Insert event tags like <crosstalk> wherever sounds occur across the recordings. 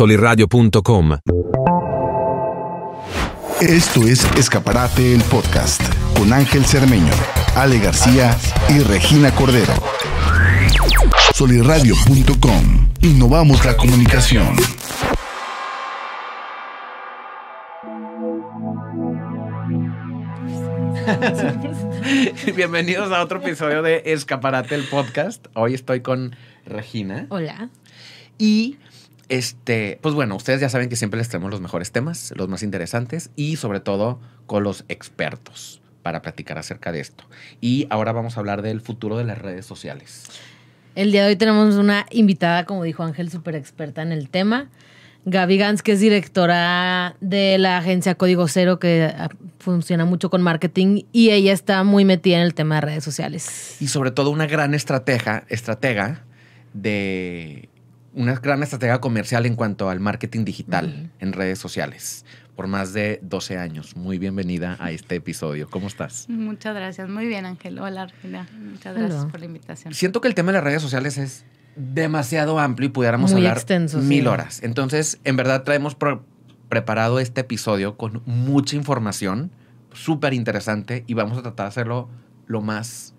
solirradio.com. Esto es Escaparate el Podcast con Ángel Cermeño, Ale García y Regina Cordero. Solirradio.com. Innovamos la comunicación. <laughs> Bienvenidos a otro episodio de Escaparate el Podcast. Hoy estoy con Regina. Hola. Y este, pues bueno, ustedes ya saben que siempre les traemos los mejores temas, los más interesantes y sobre todo con los expertos para platicar acerca de esto. Y ahora vamos a hablar del futuro de las redes sociales. El día de hoy tenemos una invitada, como dijo Ángel, súper experta en el tema. Gaby Gans, que es directora de la agencia Código Cero, que ah, funciona mucho con marketing, y ella está muy metida en el tema de redes sociales. Y sobre todo una gran estratega, estratega de una gran estratega comercial en cuanto al marketing digital en redes sociales por más de 12 años. Muy bienvenida a este episodio. ¿Cómo estás? Muchas gracias. Muy bien, Ángel. Hola, Argelia. Muchas gracias por la invitación. Siento que el tema de las redes sociales es demasiado amplio y pudiéramos hablar mil horas. Entonces, en verdad, traemos preparado este episodio con mucha información, súper interesante, y vamos a tratar de hacerlo lo más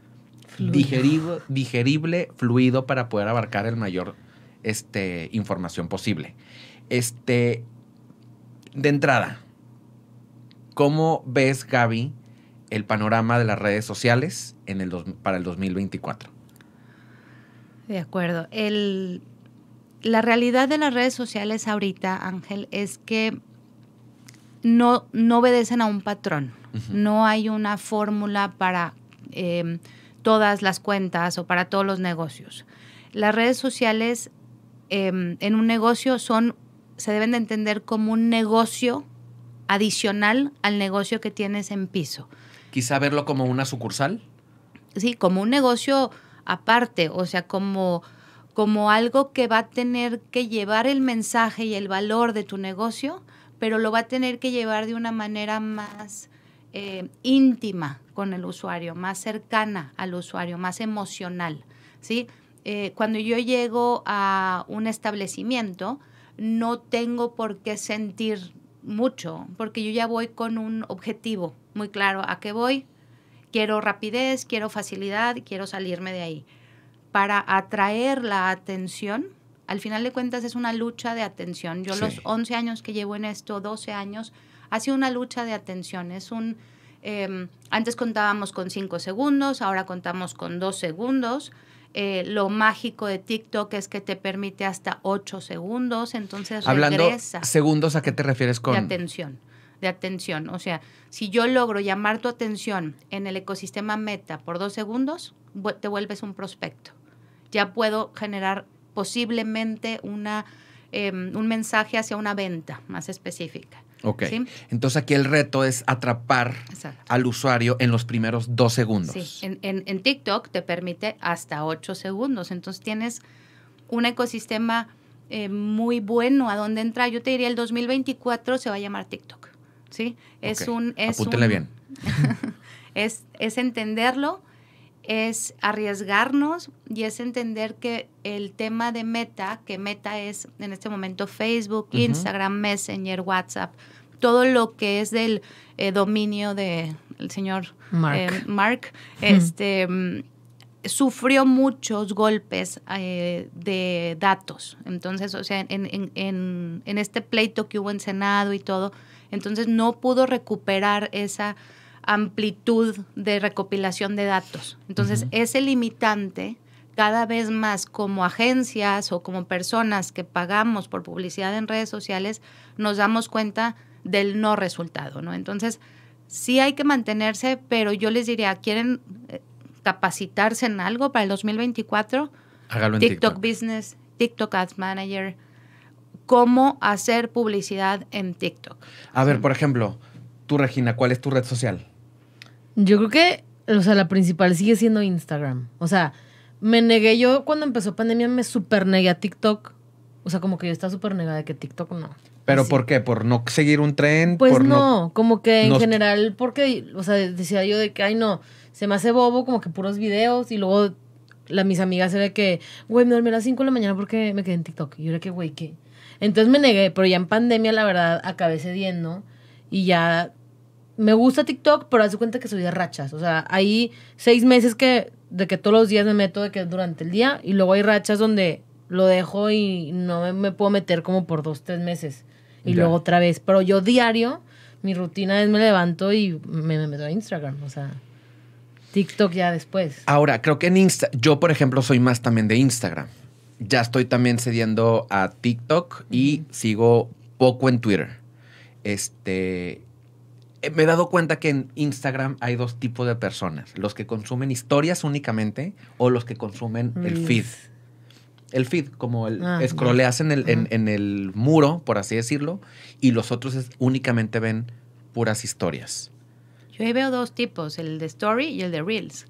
digerible, fluido, para poder abarcar el mayor este, información posible. Este, de entrada, ¿cómo ves, Gaby, el panorama de las redes sociales en el para el 2024? De acuerdo. la realidad de las redes sociales ahorita, Ángel, es que no, no obedecen a un patrón. No hay una fórmula para eh, todas las cuentas o para todos los negocios. Las redes sociales Em, en un negocio son, se deben de entender como un negocio adicional al negocio que tienes en piso. Quizá verlo como una sucursal. Sí, como un negocio aparte, o sea, como, como algo que va a tener que llevar el mensaje y el valor de tu negocio, pero lo va a tener que llevar de una manera más eh, íntima con el usuario, más cercana al usuario, más emocional, ¿sí? Eh, cuando yo llego a un establecimiento, no tengo por qué sentir mucho, porque yo ya voy con un objetivo muy claro. ¿A qué voy? Quiero rapidez, quiero facilidad, quiero salirme de ahí. Para atraer la atención, al final de cuentas es una lucha de atención. Yo los 11 años que llevo en esto, 12 años, ha sido una lucha de atención. Es em, antes contábamos con 5 segundos, ahora contamos con 2 segundos eh, lo mágico de TikTok es que te permite hasta 8 segundos, entonces Hablando segundos, ¿a qué te refieres con? De atención, de atención. O sea, si yo logro llamar tu atención en el ecosistema meta por dos segundos, te vuelves un prospecto. Ya puedo generar posiblemente una, em, un mensaje hacia una venta más específica. Ok. Entonces aquí el reto es atrapar al usuario en los primeros dos segundos. Sí, en, TikTok te permite hasta ocho segundos. Entonces tienes un ecosistema eh, muy bueno a donde entrar. Yo te diría el 2024 se va a llamar TikTok. ¿sí? Es un... bien. <laughs> es, es entenderlo es arriesgarnos y es entender que el tema de meta, que meta es en este momento Facebook, Instagram, Messenger, WhatsApp, todo lo que es del eh, dominio del señor Mark, eh, este, mm, sufrió muchos golpes eh, de datos. Entonces, o sea, en, en, en, este pleito que hubo en Senado y todo, entonces no pudo recuperar esa amplitud de recopilación de datos. Entonces, ese limitante, cada vez más como agencias o como personas que pagamos por publicidad en redes sociales, nos damos cuenta del no resultado, ¿no? Entonces, sí hay que mantenerse, pero yo les diría, ¿quieren eh, capacitarse en algo para el 2024? Hágalo en TikTok, TikTok Business, TikTok Ads Manager, cómo hacer publicidad en TikTok. A ver, por ejemplo, tú Regina, ¿cuál es tu red social? Yo creo que, o sea, la principal sigue siendo Instagram. O sea, me negué yo cuando empezó pandemia, me super negué a TikTok. O sea, como que yo estaba súper negada de que TikTok no. ¿Pero por qué? ¿Por no seguir un tren? Pues no, como que en general, porque, o sea, decía yo de que, ay, no, se me hace bobo, como que puros videos, y luego la, mis amigas se ve que, güey, me dormí a las 5 de la mañana porque me quedé en TikTok. Y yo era que, güey, ¿qué? Entonces me negué, pero ya en pandemia, la verdad, acabé cediendo, y ya me gusta TikTok, pero hace cuenta que soy de rachas. O sea, hay seis meses que, de que todos los días me meto de que durante el día y luego hay rachas donde lo dejo y no me, puedo meter como por dos, tres meses. Y luego otra vez. Pero yo diario, mi rutina es me levanto y me, meto a Instagram. O sea, TikTok ya después. Ahora, creo que en Instagram... yo por ejemplo soy más también de Instagram. Ya estoy también cediendo a TikTok y sigo poco en Twitter. Este, eh, me he dado cuenta que en Instagram hay dos tipos de personas, los que consumen historias únicamente o los que consumen el mm. feed. El feed, como el ah, scroll, le en, el, muro, por así decirlo, y los otros únicamente ven puras historias. Yo ahí veo dos tipos, el de story y el de reels.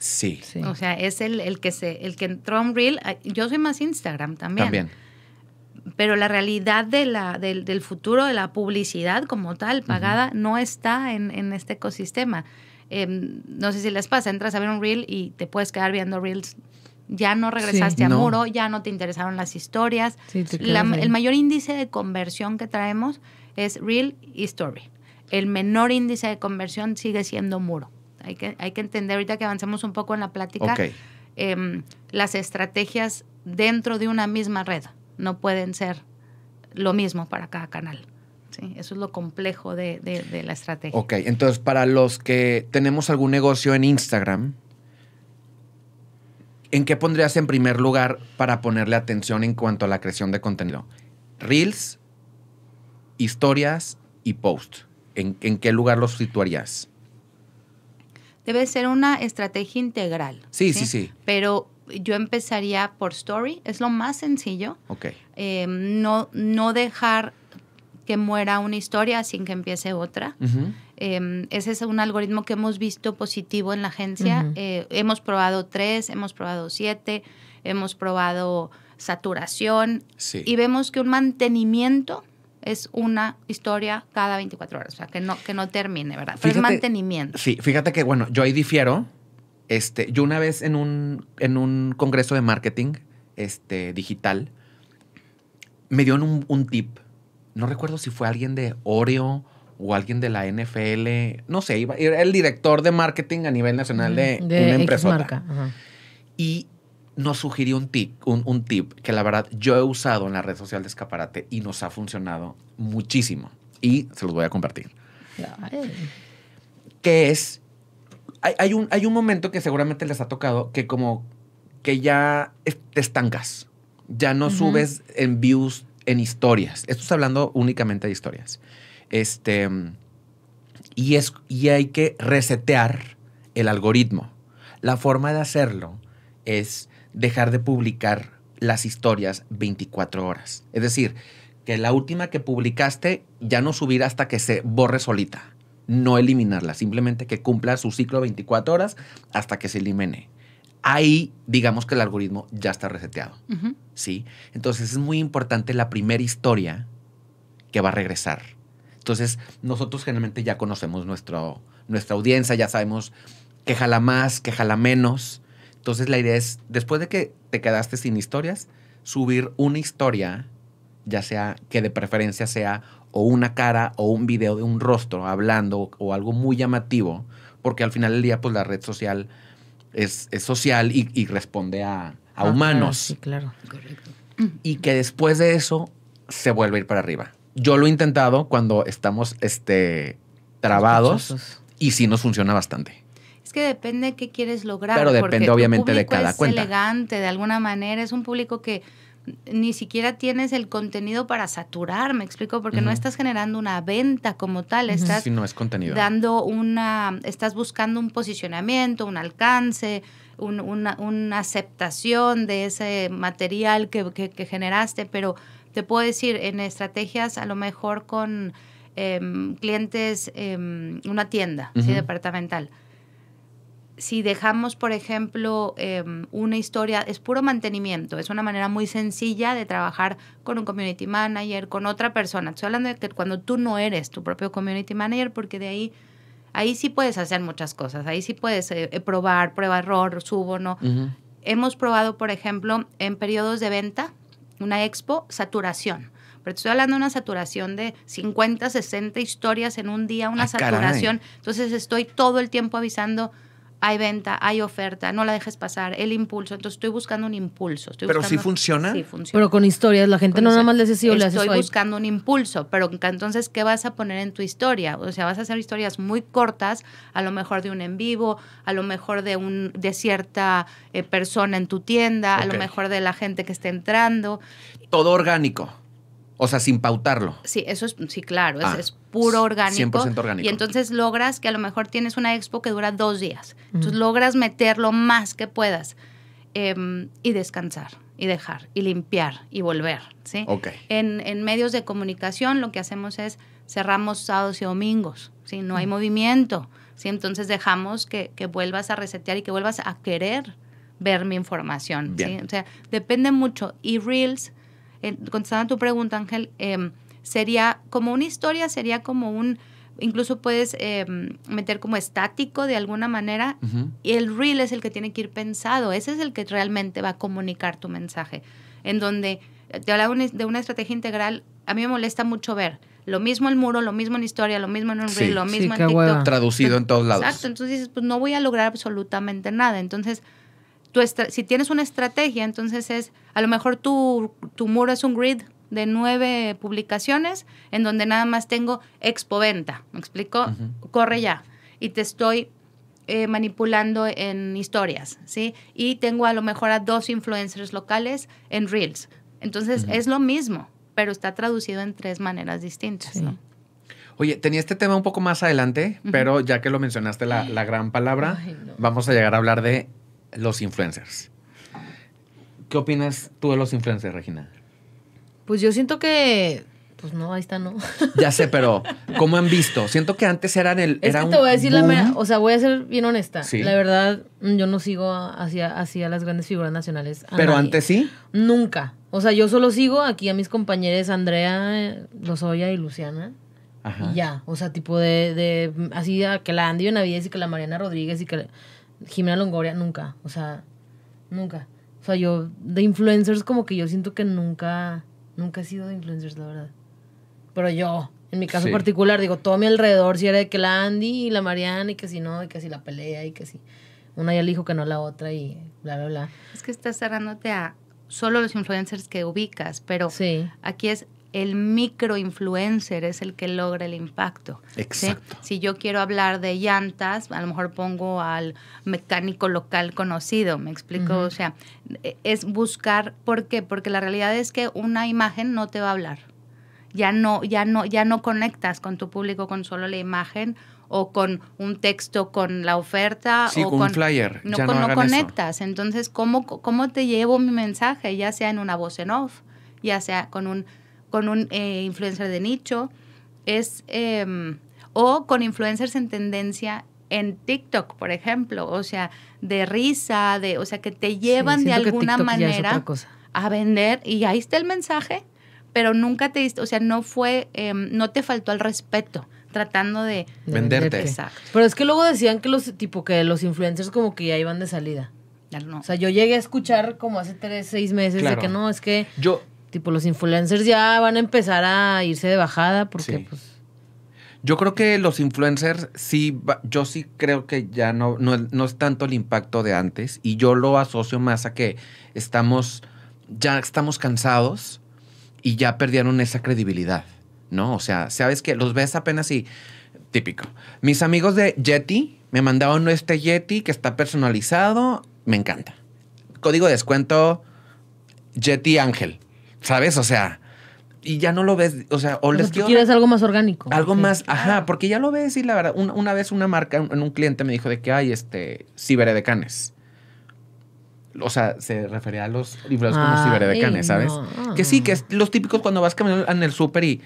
Sí. O sea, es el, que se, el que entró en reel. Yo soy más Instagram también. También pero la realidad del, futuro de la publicidad como tal, pagada, no está en, este ecosistema. Em, no sé si les pasa, entras a ver un reel y te puedes quedar viendo reels. Ya no regresaste a muro, ya no te interesaron las historias. el mayor índice de conversión que traemos es reel y story. El menor índice de conversión sigue siendo muro. Hay que, entender ahorita que avancemos un poco en la plática em, las estrategias dentro de una misma red no pueden ser lo mismo para cada canal. ¿sí? Eso es lo complejo de, la estrategia. Ok, entonces para los que tenemos algún negocio en Instagram, ¿en qué pondrías en primer lugar para ponerle atención en cuanto a la creación de contenido? Reels, historias y post. ¿En, qué lugar los situarías? Debe ser una estrategia integral. sí, sí. sí. Pero yo empezaría por story, es lo más sencillo. Ok. Em, no, no dejar que muera una historia sin que empiece otra. Em, ese es un algoritmo que hemos visto positivo en la agencia. Eh, hemos probado tres, hemos probado siete, hemos probado saturación sí. y vemos que un mantenimiento es una historia cada 24 horas, o sea, que no, que no termine, ¿verdad? es mantenimiento. Sí, fíjate que, bueno, yo ahí difiero este, yo una vez en un, en un congreso de marketing este, digital, me dieron un, tip. No recuerdo si fue alguien de Oreo o alguien de la NFL, no sé, iba, era el director de marketing a nivel nacional de, de una empresa. Y nos sugirió un tip, un, tip que la verdad yo he usado en la red social de Escaparate y nos ha funcionado muchísimo. Y se los voy a compartir. Que es hay, un, momento que seguramente les ha tocado que como que ya te estancas, ya no subes en views, en historias. Esto es hablando únicamente de historias. Este, y, es, y hay que resetear el algoritmo. La forma de hacerlo es dejar de publicar las historias 24 horas. Es decir, que la última que publicaste ya no subirá hasta que se borre solita no eliminarla, simplemente que cumpla su ciclo 24 horas hasta que se elimine. Ahí digamos que el algoritmo ya está reseteado. ¿sí? Entonces es muy importante la primera historia que va a regresar. Entonces nosotros generalmente ya conocemos nuestro, nuestra audiencia, ya sabemos qué jala más, qué jala menos. Entonces la idea es, después de que te quedaste sin historias, subir una historia, ya sea que de preferencia sea o una cara o un video de un rostro hablando o algo muy llamativo, porque al final del día, pues la red social es, social y, responde a, humanos. sí, claro, correcto. Y que después de eso se vuelve a ir para arriba. Yo lo he intentado cuando estamos este, trabados y sí nos funciona bastante Es que depende qué quieres lograr. Pero depende obviamente de cada es elegante, de alguna manera. Es un público que ni siquiera tienes el contenido para saturar, me explico, porque no estás generando una venta como tal, estás dando una, estás buscando un posicionamiento, un alcance, un, una, aceptación de ese material que, generaste, pero te puedo decir, en estrategias a lo mejor con em, clientes, em, una tienda, ¿sí? departamental si dejamos, por ejemplo, em, una historia, es puro mantenimiento, es una manera muy sencilla de trabajar con un community manager, con otra persona. Estoy hablando de que cuando tú no eres tu propio community manager, porque de ahí, ahí sí puedes hacer muchas cosas, ahí sí puedes eh, eh, probar, prueba error, subo, no. Hemos probado, por ejemplo, en periodos de venta, una expo, saturación pero estoy hablando de una saturación de 50, 60 historias en un día, una ah, saturación. Entonces estoy todo el tiempo avisando, hay venta, hay oferta, no la dejes pasar, el impulso. Entonces estoy buscando un impulso. pero si funciona. Sí funciona. Pero con historias, la gente no nada más les dice, le Estoy buscando un impulso, pero entonces, ¿qué vas a poner en tu historia? O sea, vas a hacer historias muy cortas, a lo mejor de un en vivo, a lo mejor de, un, de cierta eh, persona en tu tienda, a lo mejor de la gente que está entrando. Todo orgánico. O sea, sin pautarlo. Sí, eso es, sí, claro, es ah puro orgánico. 100% orgánico. Y entonces logras que a lo mejor tienes una expo que dura dos días. Entonces logras meter lo más que puedas em, y descansar y dejar y limpiar y volver. ¿sí? En, en, medios de comunicación lo que hacemos es cerramos sábados y domingos. ¿sí? No hay movimiento. ¿sí? Entonces dejamos que, que, vuelvas a resetear y que vuelvas a querer ver mi información. ¿sí? O sea, depende mucho. Y Reels, contestando tu pregunta, Ángel, em, sería como una historia, sería como un, incluso puedes em, meter como estático de alguna manera, y el reel es el que tiene que ir pensado, ese es el que realmente va a comunicar tu mensaje, en donde eh, te hablaba de una estrategia integral, a mí me molesta mucho ver. Lo mismo el muro, lo mismo en historia, lo mismo en un reel, lo mismo en TikTok. Traducido en todos lados. Exacto, entonces dices, pues no voy a lograr absolutamente nada. Entonces, si tienes una estrategia, entonces es, a lo mejor tu, tu muro es un grid de nueve publicaciones en donde nada más tengo expo venta. ¿Me explico? Corre ya. Y te estoy eh, manipulando en historias, ¿sí? Y tengo a lo mejor a dos influencers locales en Reels. Entonces es lo mismo, pero está traducido en tres maneras distintas, ¿no? Oye, tenía este tema un poco más adelante, pero ya que lo mencionaste, la, gran palabra, vamos a llegar a hablar de los influencers. ¿Qué opinas tú de los influencers, Regina? Pues yo siento que pues no, ahí está, no. <laughs> Ya sé, pero ¿cómo han visto? Siento que antes eran el. Es que te voy a decir o sea, voy a ser bien honesta. La verdad, yo no sigo hacia, hacia las grandes figuras nacionales. ¿Pero antes sí? Nunca. O sea, yo solo sigo aquí a mis compañeros Andrea, Lozoya y Luciana. Ajá. Y ya. O sea, tipo de, de así a que la Andy Benavides y que la Mariana Rodríguez y que Jimena Longoria, nunca. O sea, nunca. O sea, yo, de influencers, como que yo siento que nunca Nunca he sido de influencers, la verdad. Pero yo, en mi caso particular, digo, todo mi alrededor, si era de que la Andy y la Mariana y que si no, y que si la pelea y que si una ya le dijo que no la otra y bla, bla, bla. Es que estás cerrándote a solo los influencers que ubicas, pero sí. aquí es el micro-influencer es el que logra el impacto. Exacto. Si yo quiero hablar de llantas, a lo mejor pongo al mecánico local conocido, me explico, o sea, es buscar, ¿por qué? Porque la realidad es que una imagen no te va a hablar. Ya no, ya no, ya no conectas con tu público con solo la imagen o con un texto con la oferta o con un flyer. No, no, conectas. Entonces, ¿cómo, ¿cómo te llevo mi mensaje? Ya sea en una voz en off, ya sea con un con un eh, influencer de nicho, es em, o con influencers en tendencia en TikTok, por ejemplo, o sea, de risa, de, o sea, que te llevan de alguna manera a vender y ahí está el mensaje, pero nunca te diste, o sea, no fue, em, no te faltó al respeto tratando de, venderte. Exacto. Pero es que luego decían que los, tipo, que los influencers como que ya iban de salida. No. O sea, yo llegué a escuchar como hace tres, seis meses de que no, es que yo, tipo los influencers ya van a empezar a irse de bajada porque pues... Yo creo que los influencers sí, yo sí creo que ya no, no, no, es tanto el impacto de antes y yo lo asocio más a que estamos, ya estamos cansados y ya perdieron esa credibilidad, ¿no? O sea, sabes que los ves apenas y típico. Mis amigos de Yeti me mandaron este Yeti que está personalizado, me encanta. Código de descuento Yeti Ángel. ¿sabes? O sea, y ya no lo ves, o sea, o, les quiero... quieres algo más orgánico. Algo más, ajá, porque ya lo ves y la verdad, una, vez una marca en un, cliente me dijo de que hay este ciberedecanes. O sea, se refería a los libros como ciberedecanes, ¿sabes? Que sí, que es los típicos cuando vas caminando en el súper y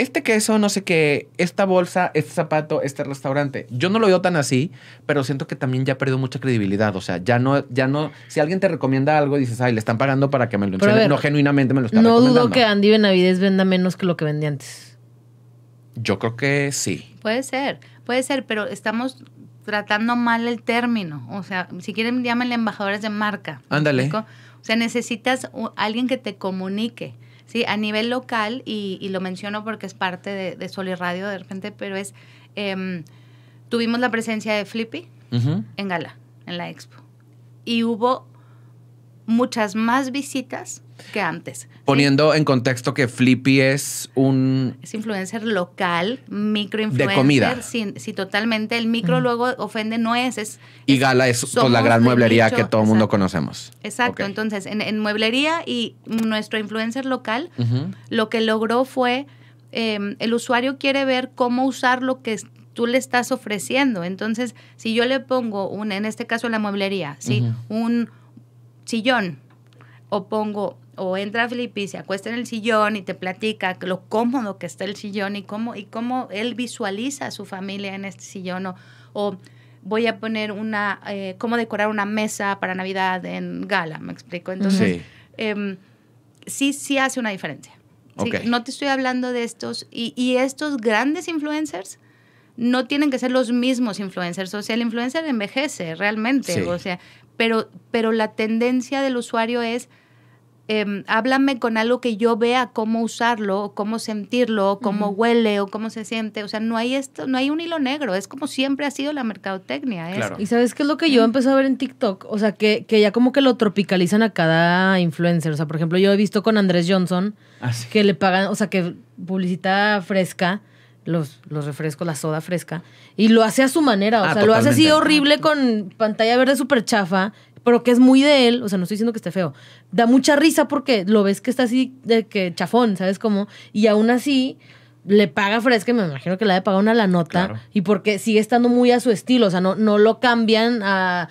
este queso, no sé qué, esta bolsa, este zapato, este restaurante. Yo no lo veo tan así, pero siento que también ya perdió mucha credibilidad. O sea, ya no, ya no, si alguien te recomienda algo y dices, ay, le están pagando para que me lo enseñe, no genuinamente me lo están recomendando. No dudo que Andy Benavides venda menos que lo que vendía antes. Yo creo que sí. Puede ser, puede ser, pero estamos tratando mal el término. O sea, si quieren, llámenle embajadores de marca. Ándale. O sea, necesitas alguien que te comunique. Sí, a nivel local, y, y lo menciono porque es parte de, de Sol y Radio de repente, pero es, em, tuvimos la presencia de Flippy en Gala, en la expo. Y hubo muchas más visitas que antes. Poniendo en contexto que Flippy es un... Es influencer local, microinfluencer. De comida. totalmente. El micro luego ofende, no es. y Gala es con pues, la gran mueblería que todo el mundo conocemos. Exacto. Entonces, en, mueblería y nuestro influencer local, lo que logró fue... Em, el usuario quiere ver cómo usar lo que tú le estás ofreciendo. Entonces, si yo le pongo un, en este caso la mueblería, ¿sí? un sillón o pongo o entra Felipe y se acuesta en el sillón y te platica lo cómodo que está el sillón y cómo, y él visualiza a su familia en este sillón o, voy a poner una, eh, cómo decorar una mesa para Navidad en gala, me explico. Entonces, em, sí, sí, hace una diferencia. no te estoy hablando de estos, y, estos grandes influencers no tienen que ser los mismos influencers. O sea, el influencer envejece realmente. O sea, pero, pero la tendencia del usuario es Em, háblame con algo que yo vea cómo usarlo, cómo sentirlo, cómo huele, o cómo se siente. O sea, no hay esto, no hay un hilo negro. Es como siempre ha sido la mercadotecnia. ¿eh? Y sabes qué es lo que yo empecé a ver en TikTok, o sea, que, que, ya como que lo tropicalizan a cada influencer. O sea, por ejemplo, yo he visto con Andrés Johnson ah, que le pagan, o sea, que publicita fresca. Los, los, refrescos, la soda fresca, y lo hace a su manera, o ah, sea, lo hace así horrible ah, con pantalla verde súper chafa, pero que es muy de él, o sea, no estoy diciendo que esté feo, da mucha risa porque lo ves que está así de que chafón, ¿sabes cómo? Y aún así le paga fresca, y me imagino que le ha pagar una la nota, y porque sigue estando muy a su estilo, o sea, no, no lo cambian a...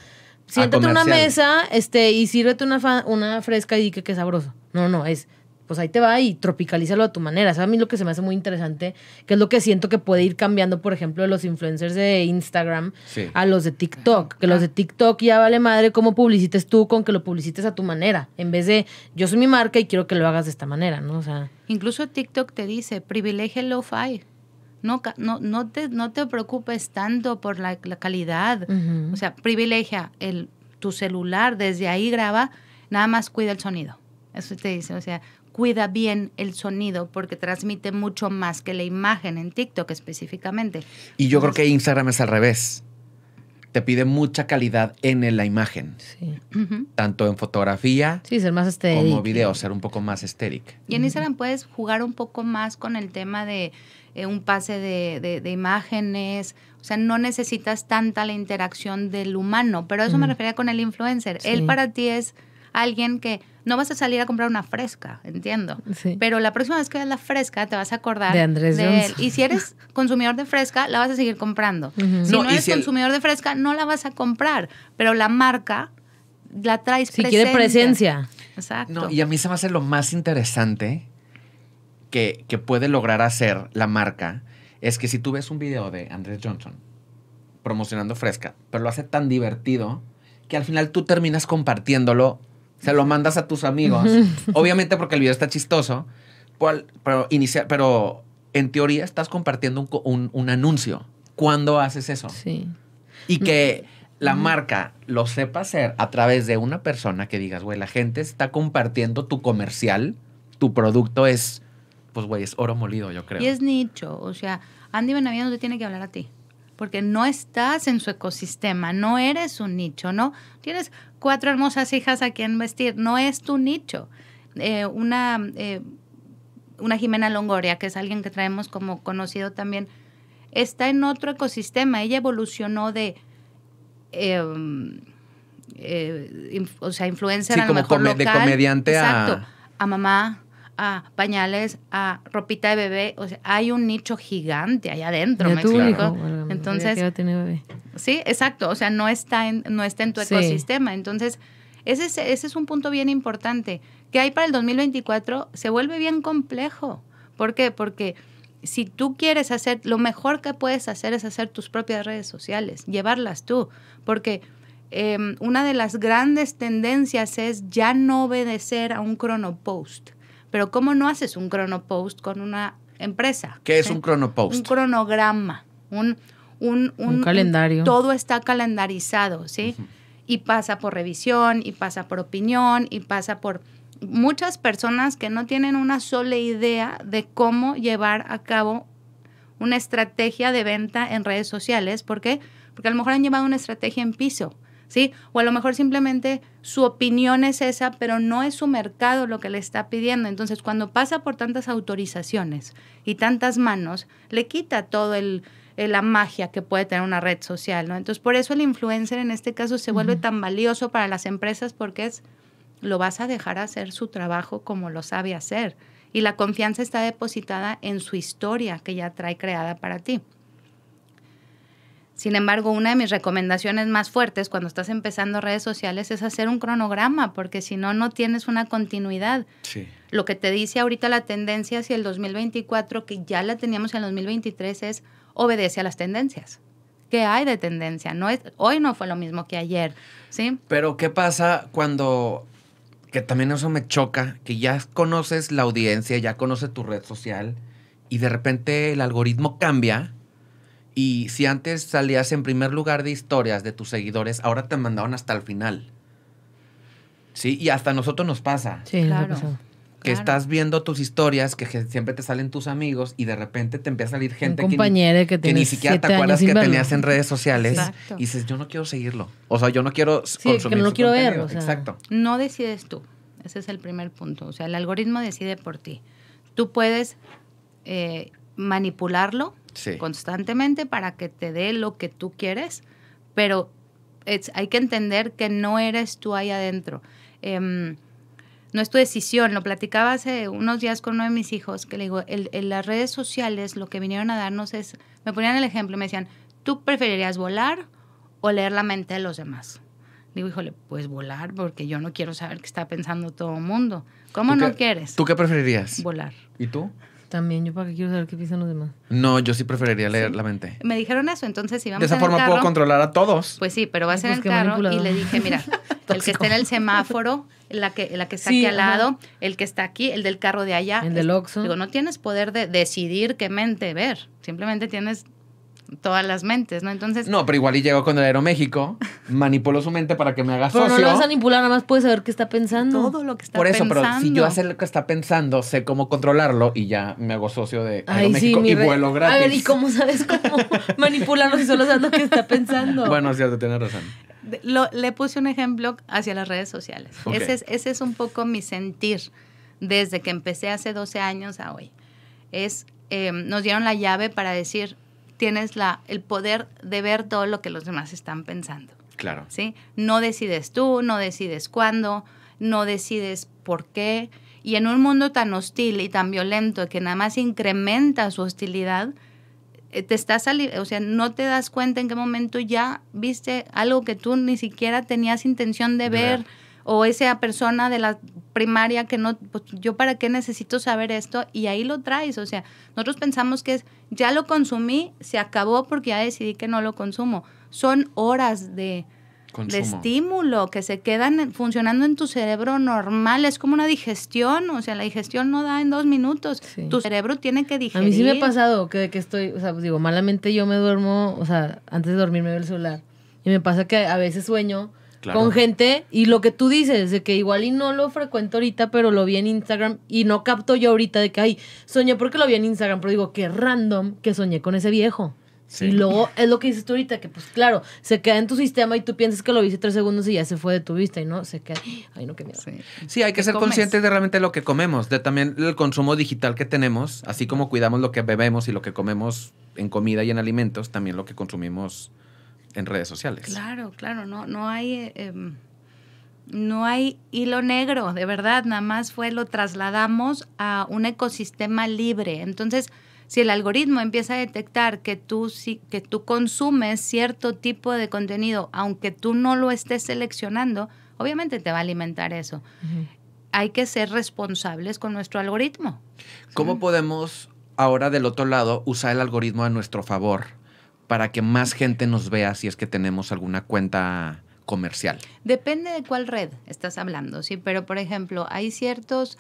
Siéntate a una mesa este, y sírvete una, una fresca y que qué sabroso. No, no, es pues ahí te va y tropicalízalo a tu manera. A mí lo que se me hace muy interesante, que es lo que siento que puede ir cambiando, por ejemplo, de los influencers de Instagram a los de TikTok. Que los de TikTok ya vale madre cómo publicites tú con que lo publicites a tu manera. En vez de yo soy mi marca y quiero que lo hagas de esta manera, ¿no? O sea. Incluso TikTok te dice, privilegia el lo-fi. No, no, no, te, no te preocupes tanto por la, calidad. O sea, privilegia el, tu celular, desde ahí graba, nada más cuida el sonido. Eso te dice, o sea, cuida bien el sonido porque transmite mucho más que la imagen en TikTok específicamente. Y yo creo que Instagram es al revés. Te pide mucha calidad en la imagen. Sí. Tanto en fotografía sí, ser más como video, ser un poco más estéril. Y en Instagram puedes jugar un poco más con el tema de eh, un pase de, imágenes. O sea, no necesitas tanta la interacción del humano. Pero eso me refería con el influencer. Él para ti es alguien que no vas a salir a comprar una fresca, entiendo. Pero la próxima vez que veas la fresca te vas a acordar de él. Y si eres <laughs> consumidor de fresca, la vas a seguir comprando. Si no, eres consumidor de fresca, no la vas a comprar. Pero la marca la traes Si presencia. quiere presencia. Exacto. y a mí se me hace lo más interesante que, que puede lograr hacer la marca es que si tú ves un video de Andrés Johnson promocionando fresca, pero lo hace tan divertido que al final tú terminas compartiéndolo se lo mandas a tus amigos. Obviamente porque el video está chistoso, pero, pero en teoría estás compartiendo un, anuncio. ¿Cuándo haces eso? Sí. Y que mm. la mm. marca lo sepa hacer a través de una persona que digas, güey, la gente está compartiendo tu comercial, tu producto es, pues, güey, es oro molido, yo creo. Y es nicho, o sea, Andy Benavides no te tiene que hablar a ti porque no estás en su ecosistema, no eres un nicho, ¿no? Tienes cuatro hermosas hijas a quien vestir, no es tu nicho. Eh, una, eh, una Jimena Longoria, que es alguien que traemos como conocido también, está en otro ecosistema, ella evolucionó de... Em, eh, o sea, influencer sí, como de comediante exacto, a mamá, a pañales, a ropita de bebé. O sea, hay un nicho gigante allá adentro, ¿me explico? Entonces, sí, exacto. O sea, no está en, no está en tu ecosistema. Entonces, ese es, ese es un punto bien importante. Que hay para el 2024? Se vuelve bien complejo. ¿Por qué? Porque si tú quieres hacer, lo mejor que puedes hacer es hacer tus propias redes sociales, llevarlas tú. Porque em, una de las grandes tendencias es ya no obedecer a un cronopost. Pero ¿cómo no haces un cronopost con una empresa? ¿Qué es un cronopost? Un cronograma, un, un, un, calendario. todo está calendarizado, ¿sí? Y pasa por revisión, y pasa por opinión, y pasa por muchas personas que no tienen una sola idea de cómo llevar a cabo una estrategia de venta en redes sociales. ¿Por qué? Porque a lo mejor han llevado una estrategia en piso ¿sí? O a lo mejor simplemente su opinión es esa, pero no es su mercado lo que le está pidiendo. Entonces, cuando pasa por tantas autorizaciones y tantas manos, le quita todo el, la magia que puede tener una red social, ¿no? Entonces, por eso el influencer en este caso se vuelve tan valioso para las empresas porque es, lo vas a dejar hacer su trabajo como lo sabe hacer. Y la confianza está depositada en su historia que ya trae creada para ti. Sin embargo, una de mis recomendaciones más fuertes cuando estás empezando redes sociales es hacer un cronograma, porque si no, no tienes una continuidad. Sí. Lo que te dice ahorita la tendencia hacia el 2024, que ya la teníamos en el 2023, es obedece a las tendencias. ¿Qué hay de tendencia? No es, hoy no fue lo mismo que ayer, ¿sí? Pero ¿qué pasa cuando, que también eso me choca, que ya conoces la audiencia, ya conoces tu red social y de repente el algoritmo cambia? Y si antes salías en primer lugar de historias de tus seguidores, ahora te mandaban hasta el final. Sí, y hasta a nosotros nos pasa. Sí, claro. Que estás viendo tus historias, que siempre te salen tus amigos y de repente te empieza a salir gente que ni, que, siquiera te acuerdas que tenías en redes sociales y dices, yo no quiero seguirlo. O sea, yo no quiero sí, que no quiero verlo. Exacto. No decides tú. Ese es el primer punto. O sea, el algoritmo decide por ti. Tú puedes eh, manipularlo constantemente para que te dé lo que tú quieres, pero hay que entender que no eres tú ahí adentro. Em, no es tu decisión. Lo platicaba hace unos días con uno de mis hijos, que le digo, en las redes sociales lo que vinieron a darnos es, me ponían el ejemplo y me decían, ¿tú preferirías volar o leer la mente de los demás? Digo, híjole, pues volar, porque yo no quiero saber qué está pensando todo el mundo. ¿Cómo no quieres? ¿Tú qué preferirías? Volar. ¿Y tú? También, yo para qué quiero saber qué piensan los demás. No, yo sí preferiría leer la mente. Me dijeron eso, entonces si vamos De esa forma puedo controlar a todos. Pues sí, pero vas a ser en pues el carro y le dije, mira, <laughs> el que está en el semáforo, la que, la que está aquí al lado, el que está aquí, el del carro de allá. El del Oxxo. Digo, no tienes poder de decidir qué mente ver, simplemente tienes todas las mentes, ¿no? Entonces. No, pero igual y llegó con el Aeroméxico, <laughs> manipuló su mente para que me haga socio. Pero no lo vas a manipular, nada más puedes saber qué está pensando. Todo lo que está pensando. Por eso, pero si yo sé lo que está pensando, sé cómo controlarlo y ya me hago socio de Aeroméxico y vuelo gratis. A ver, ¿y cómo sabes cómo <laughs> manipularlo si solo sabes lo que está pensando? Bueno, cierto, tienes razón. le puse un ejemplo hacia las redes sociales. Ese, es, un poco mi sentir desde que empecé hace 12 años a hoy. Es, em, nos dieron la llave para decir, tienes la, el poder de ver todo lo que los demás están pensando. Claro. ¿Sí? No decides tú, no decides cuándo, no decides por qué. Y en un mundo tan hostil y tan violento que nada más incrementa su hostilidad, eh, te estás o sea, no te das cuenta en qué momento ya viste algo que tú ni siquiera tenías intención de ver o esa persona de la primaria que no, pues, yo para qué necesito saber esto y ahí lo traes, o sea, nosotros pensamos que es, ya lo consumí, se acabó porque ya decidí que no lo consumo, son horas de, estímulo que se quedan funcionando en tu cerebro normal, es como una digestión, o sea, la digestión no da en dos minutos, tu cerebro tiene que digerir. A mí sí me ha pasado que, que estoy, o sea, digo, malamente yo me duermo, o sea, antes de dormir me veo el celular y me pasa que a veces sueño con gente y lo que tú dices, de que igual y no lo frecuento ahorita, pero lo vi en Instagram y no capto yo ahorita de que, ay, soñé porque lo vi en Instagram, pero digo, qué random que soñé con ese viejo. Y luego es lo que dices tú ahorita, que pues claro, se queda en tu sistema y tú piensas que lo viste tres segundos y ya se fue de tu vista y no, se queda. Ay, no, qué miedo. Sí, hay que ser conscientes de realmente lo que comemos, de también el consumo digital que tenemos, así como cuidamos lo que bebemos y lo que comemos en comida y en alimentos, también lo que consumimos en redes sociales. Claro, claro, no, no hay... Em, no hay hilo negro, de verdad, nada más fue lo trasladamos a un ecosistema libre. Entonces, si el algoritmo empieza a detectar que tú, que tú consumes cierto tipo de contenido, aunque tú no lo estés seleccionando, obviamente te va a alimentar eso. Hay que ser responsables con nuestro algoritmo. ¿Cómo podemos ahora del otro lado usar el algoritmo a nuestro favor? para que más gente nos vea si es que tenemos alguna cuenta comercial? Depende de cuál red estás hablando, sí, pero por ejemplo, hay ciertos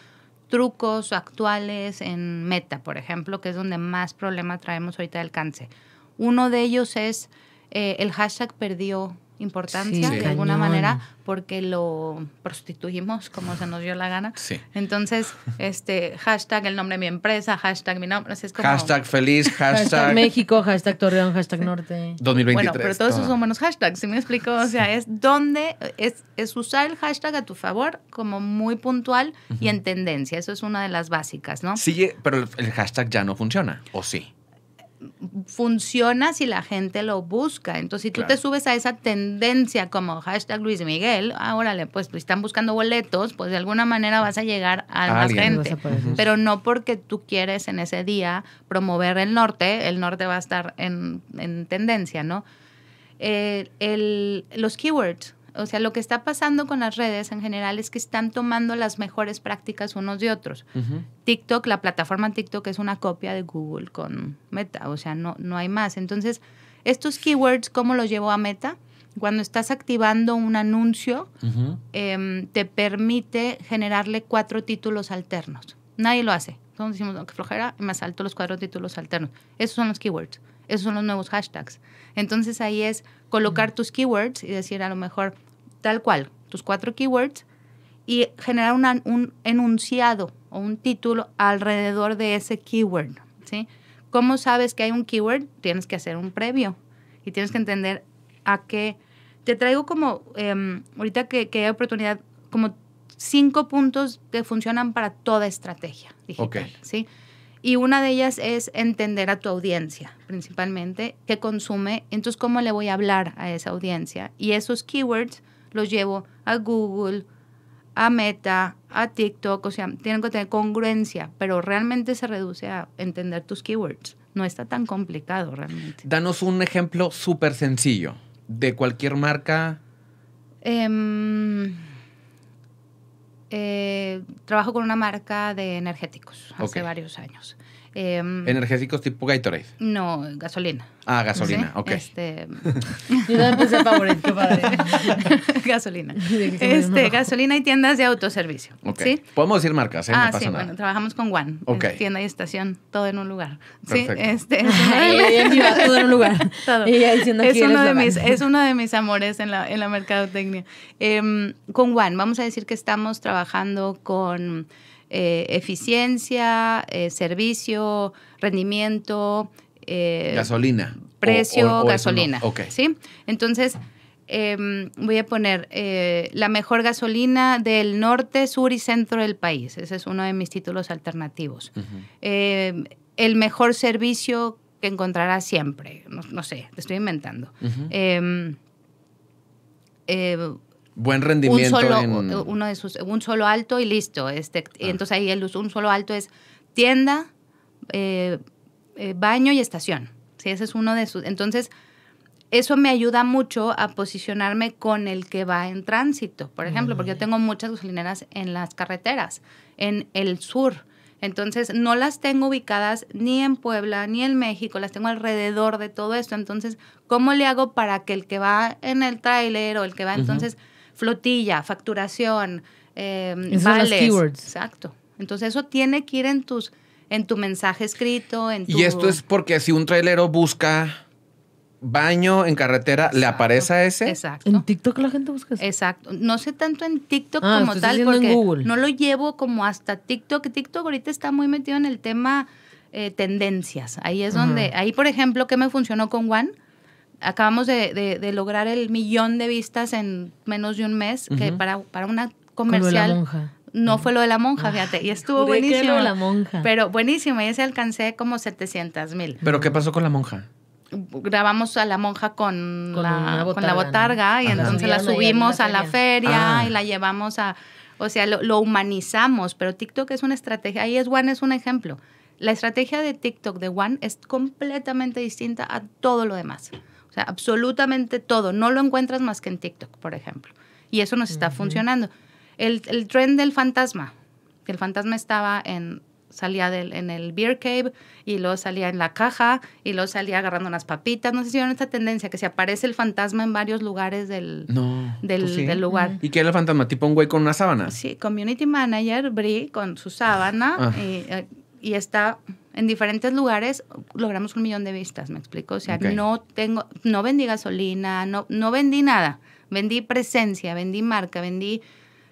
trucos actuales en Meta, por ejemplo, que es donde más problemas traemos ahorita de alcance. Uno de ellos es eh, el hashtag perdió importancia de alguna manera porque lo prostituimos como se nos dio la gana. Entonces, este, hashtag el nombre de mi empresa, hashtag mi nombre, es como... Hashtag feliz, <laughs> hashtag... México, hashtag Torreón, hashtag Norte. 2023. Bueno, pero todos esos son buenos hashtags, si me explico, o sea, es donde, es, es usar el hashtag a tu favor como muy puntual y en tendencia, eso es una de las básicas, ¿no? Sí, pero el hashtag ya no funciona, ¿o sí? funciona si la gente lo busca. Entonces, si tú te subes a esa tendencia como hashtag Luis Miguel, ah, órale, pues, pues están buscando boletos, pues de alguna manera vas a llegar a, la más gente. Pero no porque tú quieres en ese día promover el norte, el norte va a estar en, tendencia, ¿no? Eh, el, los keywords o sea, lo que está pasando con las redes en general es que están tomando las mejores prácticas unos de otros. TikTok, la plataforma TikTok es una copia de Google con Meta, o sea, no, no hay más. Entonces, estos keywords, ¿cómo los llevo a Meta? Cuando estás activando un anuncio, em, te permite generarle cuatro títulos alternos. Nadie lo hace. Entonces decimos, no, que flojera, me alto los cuatro títulos alternos. Esos son los keywords esos son los nuevos hashtags. Entonces ahí es colocar tus keywords y decir a lo mejor tal cual, tus cuatro keywords, y generar un enunciado o un título alrededor de ese keyword. ¿sí? ¿Cómo sabes que hay un keyword? Tienes que hacer un previo y tienes que entender a qué. Te traigo como, em, ahorita que, hay oportunidad, como cinco puntos que funcionan para toda estrategia digital. ¿sí? Y una de ellas es entender a tu audiencia, principalmente, qué consume, entonces cómo le voy a hablar a esa audiencia. Y esos keywords los llevo a Google, a Meta, a TikTok, o sea, tienen que tener congruencia, pero realmente se reduce a entender tus keywords. No está tan complicado realmente. Danos un ejemplo súper sencillo de cualquier marca. Em, eh, trabajo con una marca de energéticos hace varios años. Em, ¿Energéticos tipo Gatorade? No, gasolina. Ah, gasolina, ok. Este, <laughs> Yo también pensé padre. <laughs> gasolina. Este, gasolina y tiendas de autoservicio. Podemos decir marcas, ¿eh? Ah, sí, bueno, trabajamos con One. tienda y estación, todo en un lugar. Perfecto. Sí, este, <laughs> Es todo en un lugar. es, uno de mis, amores en la, mercadotecnia. Em, con One, vamos a decir que estamos trabajando con eh, eficiencia, eh, servicio, rendimiento. Eh, gasolina. Precio, gasolina. ¿sí? Entonces, em, voy a poner la mejor gasolina del norte, sur y centro del país. Ese es uno de mis títulos alternativos. Em, el mejor servicio que encontrará siempre. No, sé, te estoy inventando. Em, eh buen rendimiento. en... uno de sus, un solo alto y listo. Este, ah. Entonces ahí el un solo alto es tienda, eh, eh, baño y estación. Sí, ese es uno de sus. Entonces, eso me ayuda mucho a posicionarme con el que va en tránsito, por ejemplo, porque yo mm. tengo muchas gasolineras en las carreteras, en el sur. Entonces, no las tengo ubicadas ni en Puebla, ni en México, las tengo alrededor de todo esto. Entonces, ¿cómo le hago para que el que va en el tráiler o el que va entonces flotilla, facturación, em, Exacto. Entonces eso tiene que ir en tus en tu mensaje escrito, Y esto es porque si un trailero busca baño en carretera, ¿le aparece a ese? Exacto. En TikTok la gente busca eso. Exacto. No sé tanto en TikTok ah, como tal, porque no lo llevo como hasta TikTok. TikTok ahorita está muy metido en el tema eh, tendencias. Ahí es donde, ahí por ejemplo, ¿qué me funcionó con Juan? acabamos de, de, lograr el millón de vistas en menos de un mes, que para, para una comercial... No fue lo de la monja, ah, fíjate, y estuvo buenísimo. la monja. Pero buenísimo, y se alcancé como 700 mil. ¿Pero qué pasó con la monja? grabamos a la monja con, con, la, botarga, y entonces la subimos a la feria ah. y la llevamos a, o sea, lo, lo, humanizamos, pero TikTok es una estrategia, ahí es One es un ejemplo. La estrategia de TikTok de One es completamente distinta a todo lo demás absolutamente todo. No lo encuentras más que en TikTok, por ejemplo. Y eso nos está funcionando. El, el trend del fantasma, que el fantasma estaba en, salía en el beer cave y luego salía en la caja y luego salía agarrando unas papitas. No sé si vieron esta tendencia que se aparece el fantasma en varios lugares del, pues del, lugar. ¿Y qué era el fantasma? ¿Tipo un güey con una sábana? Sí, community manager, Brie, con su sábana. Ah. Eh, y está en diferentes lugares, logramos un millón de vistas, me explico. O sea, no tengo, no vendí gasolina, no, no vendí nada. Vendí presencia, vendí marca, vendí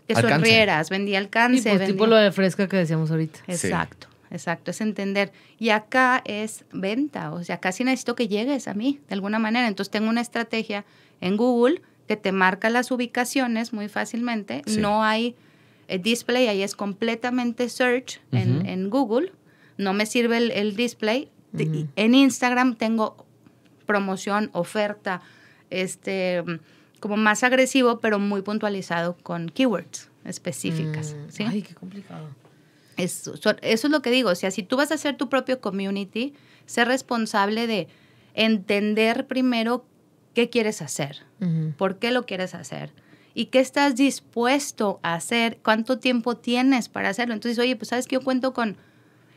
que sonrieras, vendí alcance. Y pues, tipo lo de fresca que decíamos ahorita. Exacto. Exacto, es entender. Y acá es venta, o sea, casi necesito que llegues a mí de alguna manera. Entonces tengo una estrategia en Google que te marca las ubicaciones muy fácilmente. No hay el eh, display ahí es completamente search en, Google. No me sirve el, display. En Instagram tengo promoción, oferta, este, como más agresivo, pero muy puntualizado con keywords específicas. Mm, ay, qué complicado. Eso, eso, es lo que digo. O sea, si tú vas a hacer tu propio community, ser responsable de entender primero qué quieres hacer, por qué lo quieres hacer y qué estás dispuesto a hacer, cuánto tiempo tienes para hacerlo. Entonces, oye, pues sabes que yo cuento con,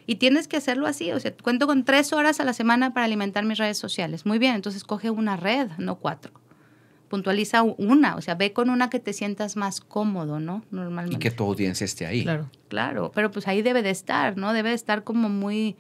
y tienes que hacerlo así, o sea, cuento con tres horas a la semana para alimentar mis redes sociales. Muy bien, entonces coge una red, no cuatro. Puntualiza una, o sea, ve con una que te sientas más cómodo, ¿no? Normalmente. Y que tu audiencia esté ahí. Claro. Claro, pero pues ahí debe de estar, ¿no? Debe de estar como muy,